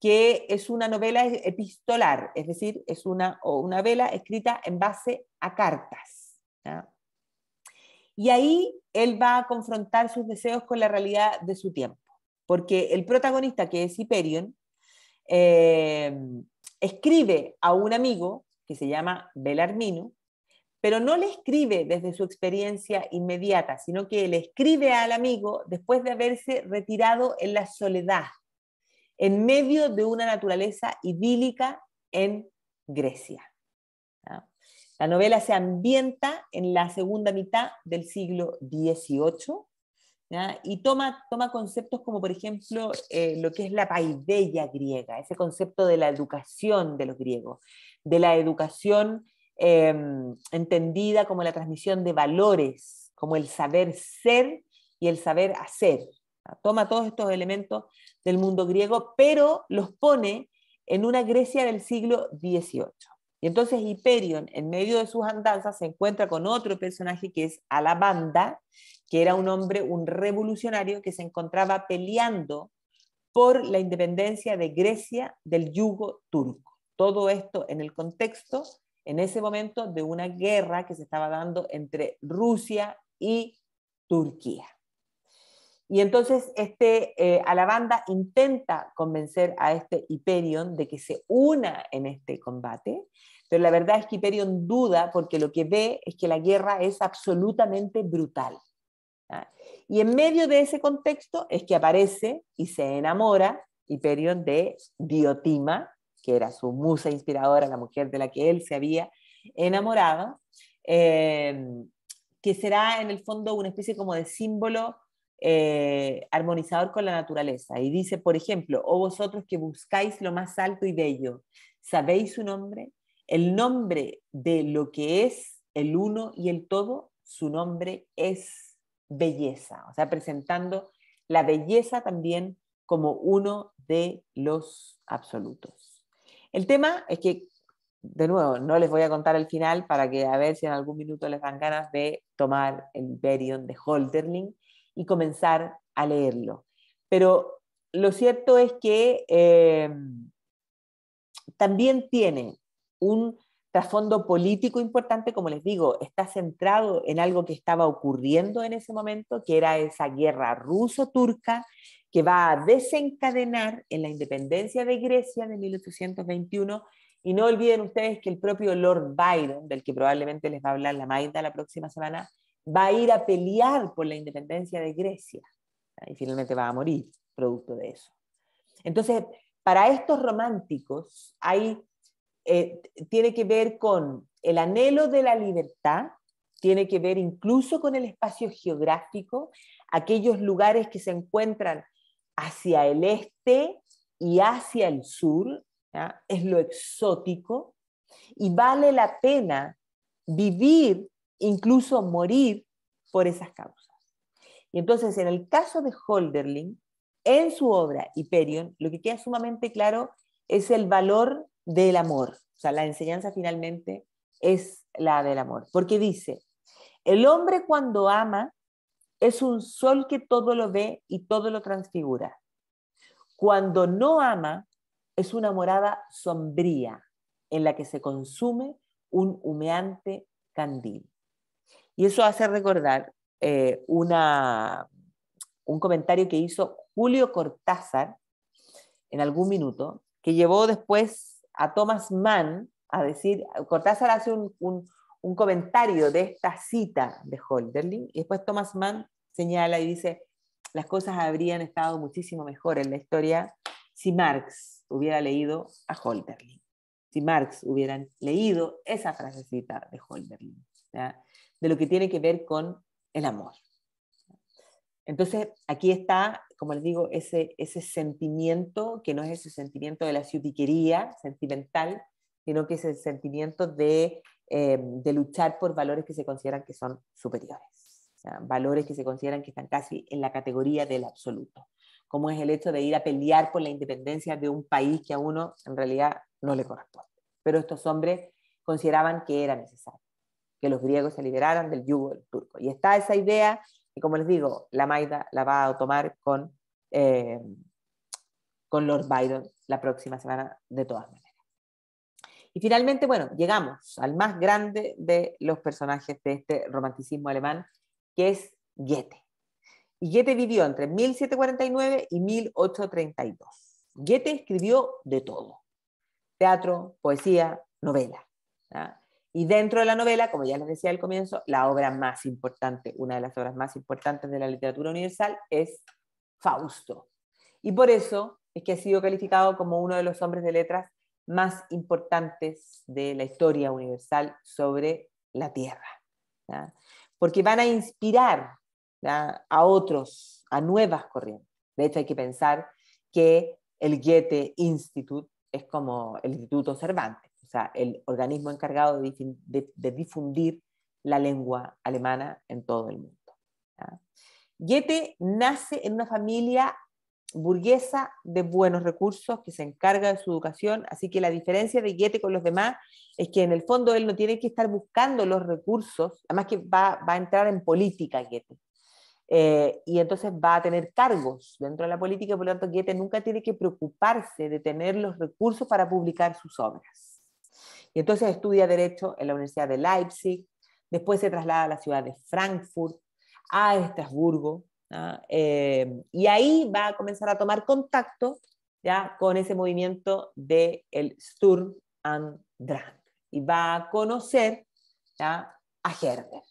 que es una novela epistolar, es decir, es una, o una novela escrita en base a cartas. Y ahí él va a confrontar sus deseos con la realidad de su tiempo, porque el protagonista, que es Hyperion, eh, escribe a un amigo que se llama Belarmino, pero no le escribe desde su experiencia inmediata, sino que le escribe al amigo después de haberse retirado en la soledad en medio de una naturaleza idílica en Grecia. La novela se ambienta en la segunda mitad del siglo XVIII y toma, toma, conceptos como, por ejemplo, eh, lo que es la paideia griega, ese concepto de la educación de los griegos, de la educación em, entendida como la transmisión de valores, como el saber ser y el saber hacer. Toma todos estos elementos del mundo griego, pero los pone en una Grecia del siglo XVIII. Y entonces Hyperion, en medio de sus andanzas, se encuentra con otro personaje que es Alabanda, que era un hombre, un revolucionario, que se encontraba peleando por la independencia de Grecia del yugo turco. Todo esto en el contexto, en ese momento, de una guerra que se estaba dando entre Rusia y Turquía. Y entonces este, eh, a la banda intenta convencer a este Hyperion de que se una en este combate, pero la verdad es que Hyperion duda porque lo que ve es que la guerra es absolutamente brutal. Y en medio de ese contexto es que aparece y se enamora Hyperion de Diotima, que era su musa inspiradora, la mujer de la que él se había enamorado, eh, que será en el fondo una especie como de símbolo eh, armonizador con la naturaleza. Y dice, por ejemplo, o oh, vosotros que buscáis lo más alto y bello, ¿sabéis su nombre? El nombre de lo que es el uno y el todo, su nombre es belleza. O sea, presentando la belleza también como uno de los absolutos. El tema es que, de nuevo, no les voy a contar el final para que a ver si en algún minuto les dan ganas de tomar el Berion de Holderling y comenzar a leerlo. Pero lo cierto es que eh, también tiene un trasfondo político importante, como les digo, está centrado en algo que estaba ocurriendo en ese momento, que era esa guerra ruso-turca que va a desencadenar en la independencia de Grecia de 1821. Y no olviden ustedes que el propio Lord Byron, del que probablemente les va a hablar la Maida la próxima semana, va a ir a pelear por la independencia de Grecia y finalmente va a morir producto de eso. Entonces, para estos románticos hay, eh, tiene que ver con el anhelo de la libertad, tiene que ver incluso con el espacio geográfico, aquellos lugares que se encuentran hacia el este y hacia el sur, es lo exótico, y vale la pena vivir incluso morir por esas causas. Y entonces, en el caso de holderling en su obra Hyperion, lo que queda sumamente claro es el valor del amor. O sea, la enseñanza finalmente es la del amor, porque dice, el hombre cuando ama es un sol que todo lo ve y todo lo transfigura. Cuando no ama, es una morada sombría en la que se consume un humeante candil. Y eso hace recordar eh, un comentario que hizo Julio Cortázar en algún minuto, que llevó después a Thomas Mann a decir, Cortázar hace un, comentario de esta cita de Holderlin, y después Thomas Mann señala y dice, las cosas habrían estado muchísimo mejor en la historia si Marx hubiera leído a Holderlin, si Marx hubieran leído esa frasecita de Holderlin de lo que tiene que ver con el amor. Entonces, aquí está, como les digo, ese, ese sentimiento, que no es ese sentimiento de la ciutiquería sentimental, sino que es el sentimiento de, eh, de luchar por valores que se consideran que son superiores, valores que se consideran que están casi en la categoría del absoluto, como es el hecho de ir a pelear por la independencia de un país que a uno en realidad no le corresponde. Pero estos hombres consideraban que era necesario que los griegos se liberaran del yugo del turco. Y está esa idea, y como les digo, la Maida la va a tomar con, eh, con Lord Byron la próxima semana, de todas maneras. Y finalmente, bueno, llegamos al más grande de los personajes de este romanticismo alemán, que es Goethe. Y Goethe vivió entre 1749 y 1832. Goethe escribió de todo, teatro, poesía, novela. Y dentro de la novela, como ya les decía al comienzo, la obra más importante, una de las obras más importantes de la literatura universal es Fausto. Y por eso es que ha sido calificado como uno de los hombres de letras más importantes de la historia universal sobre la Tierra. Porque van a inspirar a otros, a nuevas corrientes. De hecho, hay que pensar que el Goethe Institute es como el Instituto Cervantes o sea, el organismo encargado de, difundir la lengua alemana en todo el mundo. Goethe nace en una familia burguesa de buenos recursos que se encarga de su educación, así que la diferencia de Goethe con los demás es que en el fondo él no tiene que estar buscando los recursos, además que va, a entrar en política Goethe, eh, y entonces va a tener cargos dentro de la política, por lo tanto Goethe nunca tiene que preocuparse de tener los recursos para publicar sus obras. Y entonces estudia Derecho en la Universidad de Leipzig, después se traslada a la ciudad de Frankfurt, a Estrasburgo, ¿ah? em, y ahí va a comenzar a tomar contacto ya con ese movimiento del el Sturm und Drang, y va a conocer a Herder,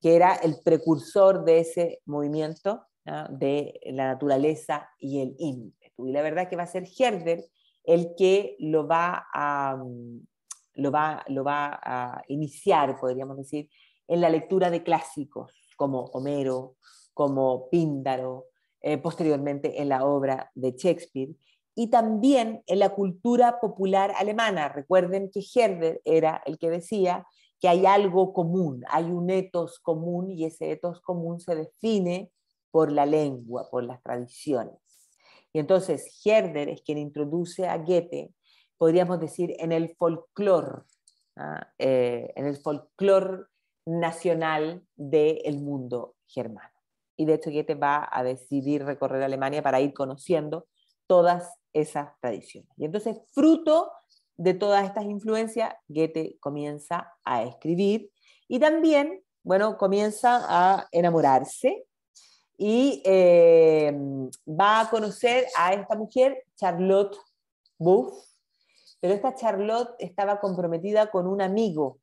que era el precursor de ese movimiento de la naturaleza y el ímpetu. Y la verdad que va a ser Herder el que lo va a, mm, lo va, a iniciar, podríamos decir, en la lectura de clásicos como Homero, como Píndaro, eh, posteriormente en la obra de Shakespeare, y también en la cultura popular alemana. Recuerden que Herder era el que decía que hay algo común, hay un etos común y ese etos común se define por la lengua, por las tradiciones. Y entonces Herder es quien introduce a Goethe, podríamos decir, en el folclore, ¿ah? eh, en el folclore nacional del mundo germano. Y de hecho Goethe va a decidir recorrer Alemania para ir conociendo todas esas tradiciones. Y entonces, fruto de todas estas influencias, Goethe comienza a escribir y también, bueno, comienza a enamorarse y eh, va a conocer a esta mujer, Charlotte Booth. pero esta Charlotte estaba comprometida con un amigo.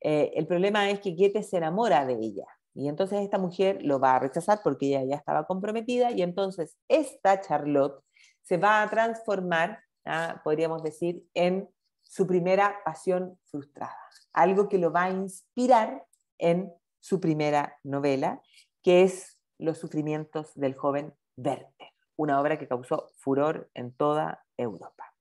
Eh, el problema es que Goethe se enamora de ella y entonces esta mujer lo va a rechazar porque ella ya estaba comprometida y entonces esta Charlotte se va a transformar, podríamos decir, en su primera pasión frustrada, algo que lo va a inspirar en su primera novela que es Los sufrimientos del joven Werther, una obra que causó furor en toda Europa.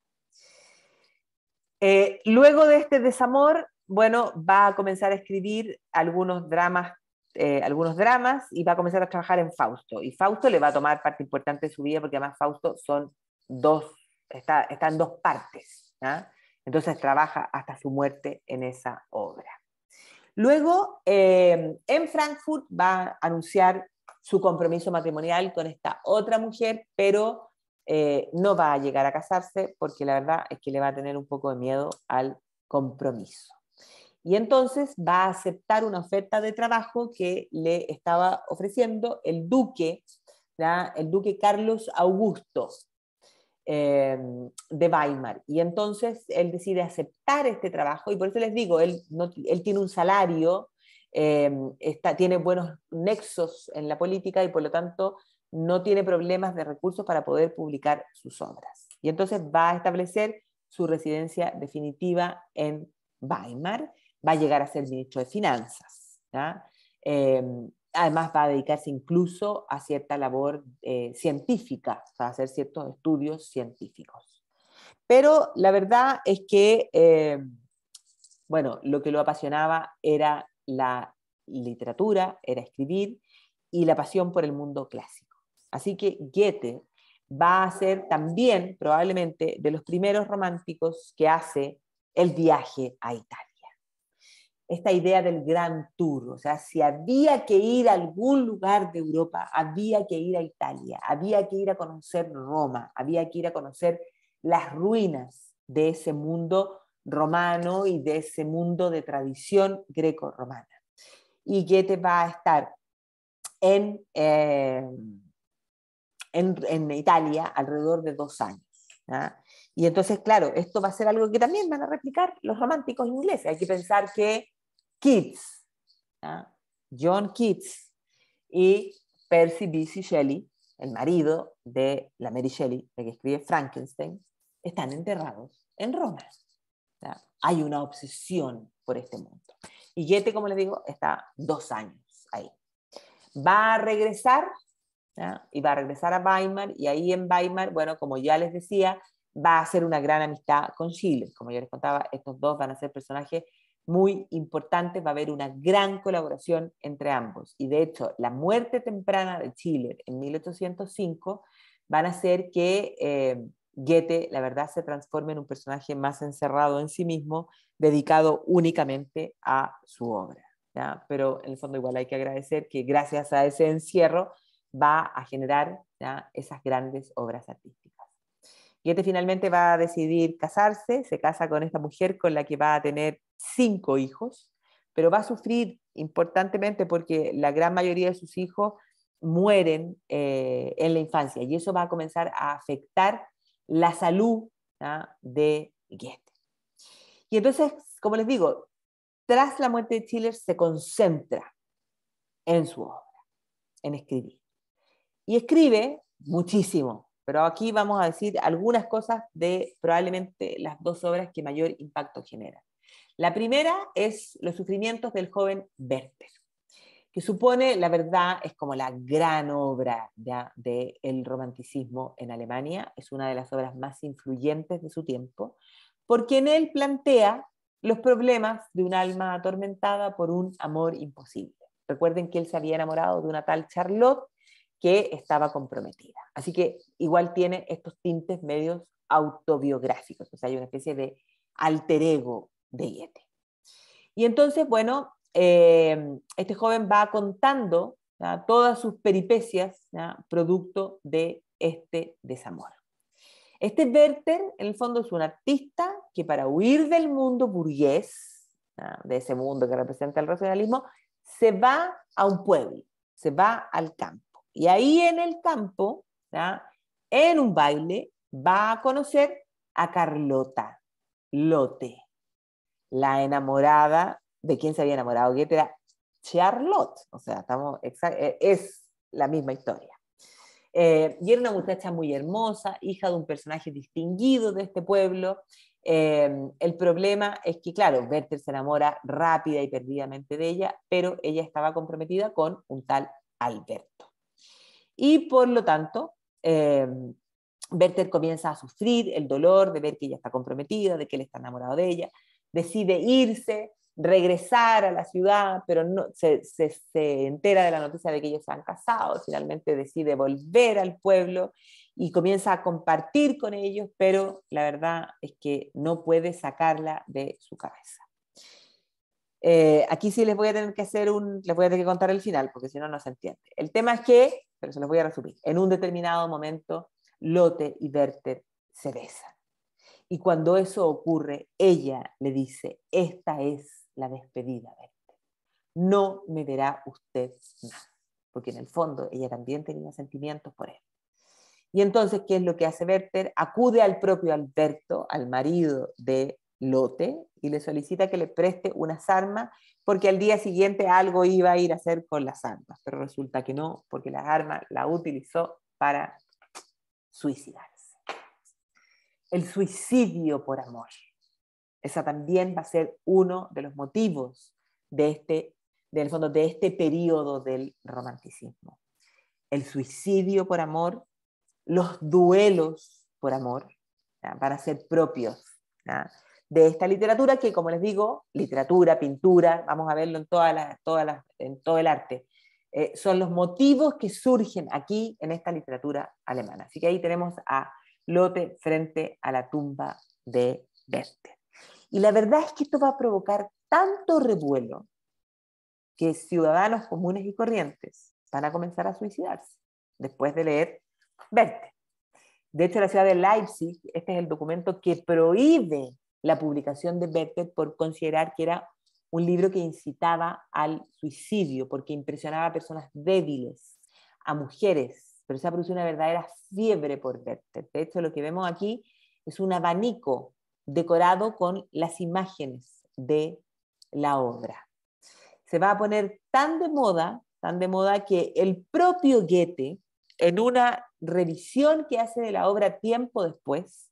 Eh, luego de este desamor, bueno, va a comenzar a escribir algunos dramas, eh, algunos dramas y va a comenzar a trabajar en Fausto. Y Fausto le va a tomar parte importante de su vida porque además Fausto son dos, está, en dos partes. ¿ah? Entonces trabaja hasta su muerte en esa obra. Luego, eh, en Frankfurt va a anunciar su compromiso matrimonial con esta otra mujer, pero eh, no va a llegar a casarse porque la verdad es que le va a tener un poco de miedo al compromiso. Y entonces va a aceptar una oferta de trabajo que le estaba ofreciendo el duque, el duque Carlos Augusto, eh, de Weimar. Y entonces él decide aceptar este trabajo y por eso les digo, él, no, él tiene un salario, eh, está, tiene buenos nexos en la política y por lo tanto no tiene problemas de recursos para poder publicar sus obras. Y entonces va a establecer su residencia definitiva en Weimar, va a llegar a ser ministro de Finanzas. ¿ya? Eh, Además va a dedicarse incluso a cierta labor eh, científica, a hacer ciertos estudios científicos. Pero la verdad es que, eh, bueno, lo que lo apasionaba era la literatura, era escribir y la pasión por el mundo clásico. Así que Goethe va a ser también probablemente de los primeros románticos que hace el viaje a Italia esta idea del gran tour, o sea, si había que ir a algún lugar de Europa, había que ir a Italia, había que ir a conocer Roma, había que ir a conocer las ruinas de ese mundo romano y de ese mundo de tradición greco-romana. Y te va a estar eh, en, en, Italia alrededor de dos años. ¿ah? Y entonces, claro, esto va a ser algo que también van a replicar los románticos ingleses. Hay que pensar que Keats, John Keats y Percy B.C. Shelley, el marido de la Mary Shelley, la que escribe Frankenstein, están enterrados en Roma. Hay una obsesión por este mundo. Y Goethe, como les digo, está dos años ahí. Va a regresar y va a regresar a Weimar y ahí en Weimar, bueno, como ya les decía, va a hacer una gran amistad con Schiller. Como yo les contaba, estos dos van a ser personajes muy importante, va a haber una gran colaboración entre ambos. Y de hecho, la muerte temprana de Schiller en 1805 van a hacer que eh, Goethe, la verdad, se transforme en un personaje más encerrado en sí mismo, dedicado únicamente a su obra. Pero en el fondo igual hay que agradecer que gracias a ese encierro va a generar esas grandes obras artísticas. Goethe finalmente va a decidir casarse, se casa con esta mujer con la que va a tener cinco hijos, pero va a sufrir importantemente porque la gran mayoría de sus hijos mueren eh, en la infancia y eso va a comenzar a afectar la salud ¿ah? de Goethe. Y entonces, como les digo, tras la muerte de Schiller se concentra en su obra, en escribir. Y escribe muchísimo, pero aquí vamos a decir algunas cosas de probablemente las dos obras que mayor impacto generan. La primera es los sufrimientos del joven Werther, que supone, la verdad, es como la gran obra del romanticismo en Alemania, es una de las obras más influyentes de su tiempo, porque en él plantea los problemas de un alma atormentada por un amor imposible. Recuerden que él se había enamorado de una tal Charlotte que estaba comprometida. Así que igual tiene estos tintes medios autobiográficos, o sea, hay una especie de alter ego de Y entonces, bueno, eh, este joven va contando todas sus peripecias producto de este desamor. Este Werther, en el fondo, es un artista que para huir del mundo burgués, de ese mundo que representa el racionalismo, se va a un pueblo, se va al campo. Y ahí en el campo, en un baile, va a conocer a Carlota, Lote la enamorada de quien se había enamorado que era Charlotte, o sea, e, es la misma historia. Eh, y era una muchacha muy hermosa, hija de un personaje distinguido de este pueblo. Eh, el problema es que, claro, Werther se enamora rápida y perdidamente de ella, pero ella estaba comprometida con un tal Alberto. Y por lo tanto, eh, Werther comienza a sufrir el dolor de ver que ella está comprometida, de que él está enamorado de ella, decide irse, regresar a la ciudad, pero no, se, se, entera de la noticia de que ellos se han casado, finalmente decide volver al pueblo y comienza a compartir con ellos, pero la verdad es que no puede sacarla de su cabeza. Eh, aquí sí les voy a tener que hacer un, les voy a tener que contar el final, porque si no, no se entiende. El tema es que, pero se los voy a resumir, en un determinado momento, Lotte y Werther se besan. Y cuando eso ocurre, ella le dice, esta es la despedida de este. No me verá usted más, porque en el fondo ella también tenía sentimientos por él. Y entonces, ¿qué es lo que hace Werther? Acude al propio Alberto, al marido de Lote, y le solicita que le preste unas armas, porque al día siguiente algo iba a ir a hacer con las armas, pero resulta que no, porque las armas la utilizó para suicidar el suicidio por amor. Esa también va a ser uno de los motivos de este, del fondo, de este periodo del romanticismo. El suicidio por amor, los duelos por amor, para ser propios de esta literatura que, como les digo, literatura, pintura, vamos a verlo en, todas las, todas las, en todo el arte, eh, son los motivos que surgen aquí en esta literatura alemana. Así que ahí tenemos a lote frente a la tumba de Werther. Y la verdad es que esto va a provocar tanto revuelo que ciudadanos comunes y corrientes van a comenzar a suicidarse después de leer Werther. De hecho, la ciudad de Leipzig, este es el documento que prohíbe la publicación de Werther por considerar que era un libro que incitaba al suicidio, porque impresionaba a personas débiles, a mujeres, pero se ha producido una verdadera fiebre por Werther. De hecho, lo que vemos aquí es un abanico decorado con las imágenes de la obra. Se va a poner tan de moda, tan de moda que el propio Goethe, en una revisión que hace de la obra tiempo después,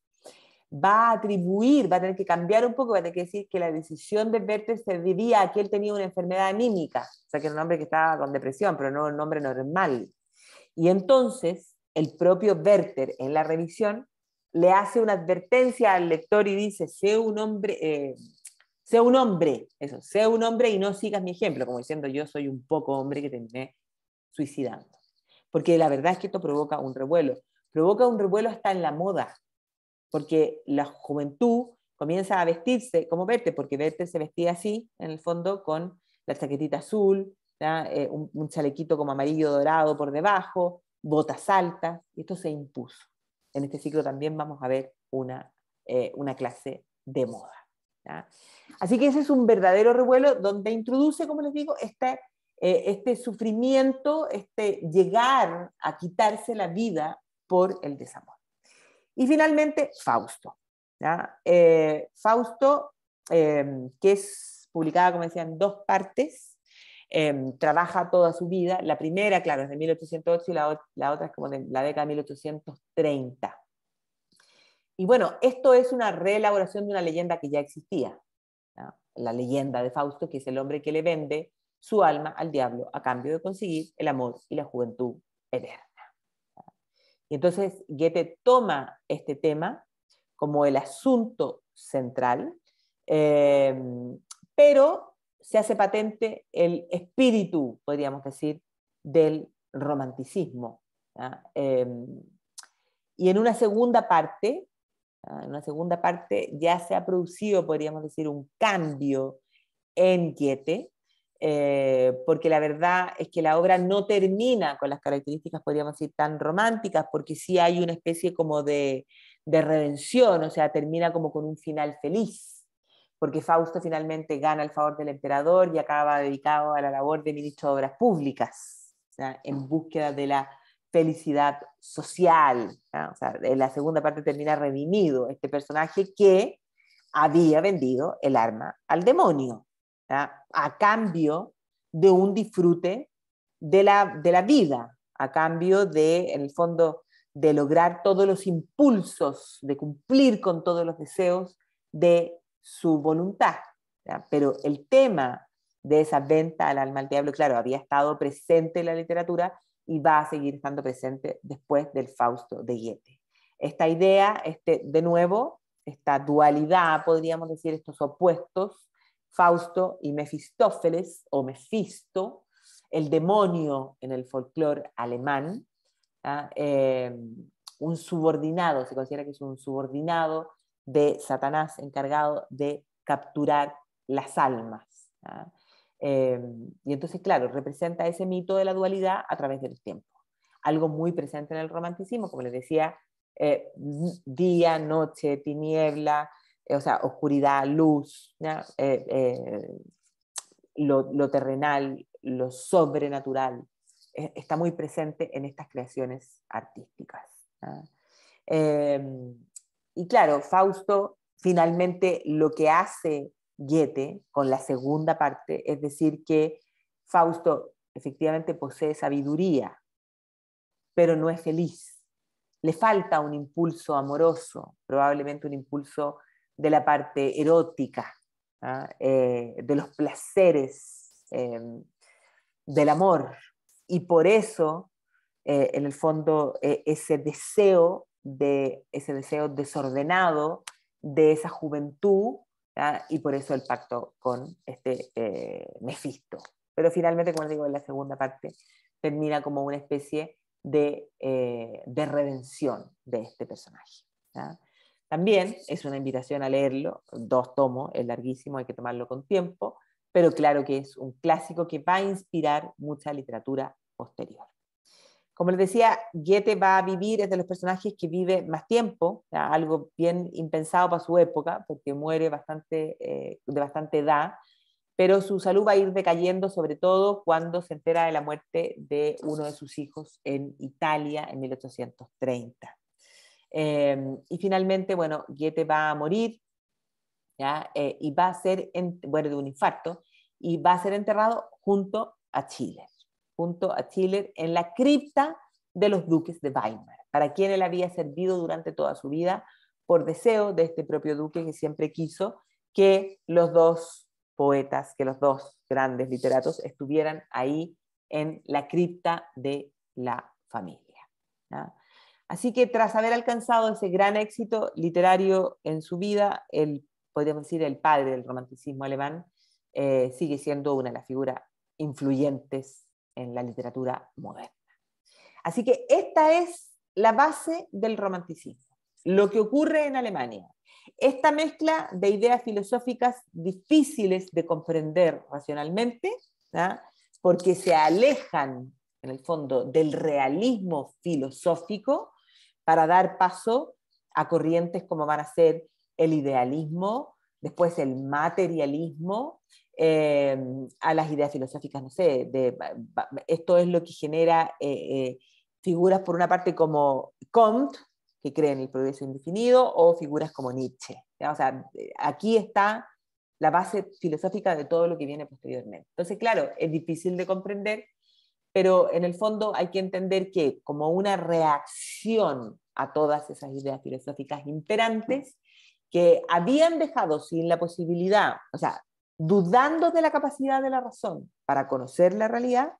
va a atribuir, va a tener que cambiar un poco, va a tener que decir que la decisión de Werther se debía a que él tenía una enfermedad anímica, o sea que era un hombre que estaba con depresión, pero no un hombre normal. Y entonces el propio Werther en la revisión le hace una advertencia al lector y dice, sea un hombre, eh, sea un hombre, eso, sé un hombre y no sigas mi ejemplo, como diciendo yo soy un poco hombre que terminé suicidando. Porque la verdad es que esto provoca un revuelo, provoca un revuelo hasta en la moda, porque la juventud comienza a vestirse como Werther, porque Werther se vestía así, en el fondo, con la chaquetita azul, eh, un, chalequito como amarillo dorado por debajo, botas altas, y esto se impuso. En este ciclo también vamos a ver una, eh, clase de moda. Así que ese es un verdadero revuelo donde introduce, como les digo, este, eh, este, sufrimiento, este llegar a quitarse la vida por el desamor. Y finalmente, Fausto. Fausto, que es publicada, como decía, en dos partes, Em, trabaja toda su vida. La primera, claro, es de 1808 y la, otra es como de la década de 1830. Y bueno, esto es una reelaboración de una leyenda que ya existía, la leyenda de Fausto, que es el hombre que le vende su alma al diablo a cambio de conseguir el amor y la juventud eterna. Y entonces Goethe toma este tema como el asunto central, em, pero se hace patente el espíritu, podríamos decir, del romanticismo. Em, y en una segunda parte, en una segunda parte ya se ha producido, podríamos decir, un cambio en Quiete, eh, porque la verdad es que la obra no termina con las características, podríamos decir, tan románticas, porque sí hay una especie como de, de redención, o sea, termina como con un final feliz porque Fausto finalmente gana el favor del emperador y acaba dedicado a la labor de ministro de Obras Públicas, en búsqueda de la felicidad social. O sea, en la segunda parte termina redimido este personaje que había vendido el arma al demonio, a cambio de un disfrute de la, de la vida, a cambio de, en el fondo, de lograr todos los impulsos, de cumplir con todos los deseos de su voluntad. Pero el tema de esa venta al alma al diablo, claro, había estado presente en la literatura y va a seguir estando presente después del Fausto de Goethe. Esta idea, este, de nuevo, esta dualidad, podríamos decir, estos opuestos, Fausto y Mefistófeles o Mefisto, el demonio en el folclore alemán, eh, un subordinado, se considera que es un subordinado de Satanás encargado de capturar las almas. ¿ah? Em, y entonces, claro, representa ese mito de la dualidad a través del tiempo Algo muy presente en el romanticismo, como les decía, eh, día, noche, tiniebla, eh, o sea, oscuridad, luz, eh, lo, terrenal, lo sobrenatural, está muy presente en estas creaciones artísticas. ¿ah? Em, y claro, Fausto finalmente lo que hace Goethe con la segunda parte es decir que Fausto efectivamente posee sabiduría, pero no es feliz. Le falta un impulso amoroso, probablemente un impulso de la parte erótica, ¿ah? eh, de los placeres, em, del amor. Y por eso, eh, en el fondo, eh, ese deseo de ese deseo desordenado de esa juventud y por eso el pacto con este eh, Pero finalmente, como digo, en la segunda parte termina como una especie de, eh, redención de este personaje. También es una invitación a leerlo, dos tomos, es larguísimo, hay que tomarlo con tiempo, pero claro que es un clásico que va a inspirar mucha literatura posterior. Como les decía, Goethe va a vivir, es de los personajes que vive más tiempo, algo bien impensado para su época, porque muere bastante, eh, de bastante edad, pero su salud va a ir decayendo, sobre todo cuando se entera de la muerte de uno de sus hijos en Italia en 1830. Em, y finalmente, bueno, Goethe va a morir ¿ya? Eh, y va a ser, en, bueno, de un infarto, y va a ser enterrado junto a Chile junto a Schiller en la cripta de los duques de Weimar, para quien él había servido durante toda su vida por deseo de este propio duque que siempre quiso que los dos poetas, que los dos grandes literatos estuvieran ahí en la cripta de la familia. Así que tras haber alcanzado ese gran éxito literario en su vida, el, podríamos decir el padre del romanticismo alemán, eh, sigue siendo una de las figuras influyentes en la literatura moderna. Así que esta es la base del romanticismo, lo que ocurre en Alemania. Esta mezcla de ideas filosóficas difíciles de comprender racionalmente, porque se alejan, en el fondo, del realismo filosófico para dar paso a corrientes como van a ser el idealismo, después el materialismo, Em, a las ideas filosóficas, no sé, de, esto es lo que genera eh, eh, figuras por una parte como Comte, que cree en el progreso indefinido, o figuras como Nietzsche. O sea, eh, aquí está la base filosófica de todo lo que viene posteriormente. Entonces, claro, es difícil de comprender, pero en el fondo hay que entender que como una reacción a todas esas ideas filosóficas imperantes, que habían dejado sin la posibilidad, o sea, dudando de la capacidad de la razón para conocer la realidad,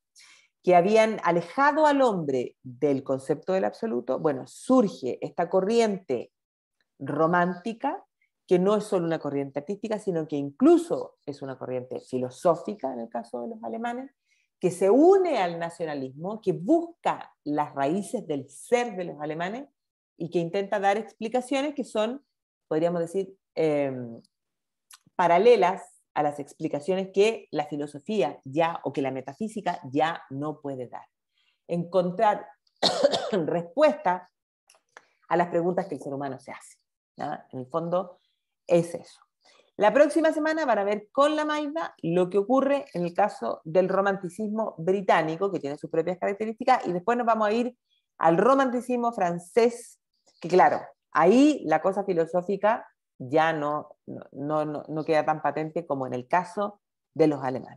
que habían alejado al hombre del concepto del absoluto, bueno, surge esta corriente romántica, que no es solo una corriente artística, sino que incluso es una corriente filosófica en el caso de los alemanes, que se une al nacionalismo, que busca las raíces del ser de los alemanes y que intenta dar explicaciones que son, podríamos decir, eh, paralelas a las explicaciones que la filosofía ya o que la metafísica ya no puede dar. Encontrar respuesta a las preguntas que el ser humano se hace. En el fondo es eso. La próxima semana van a ver con la Maida lo que ocurre en el caso del romanticismo británico, que tiene sus propias características, y después nos vamos a ir al romanticismo francés, que claro, ahí la cosa filosófica ya no, no, no, queda tan patente como en el caso de los alemanes.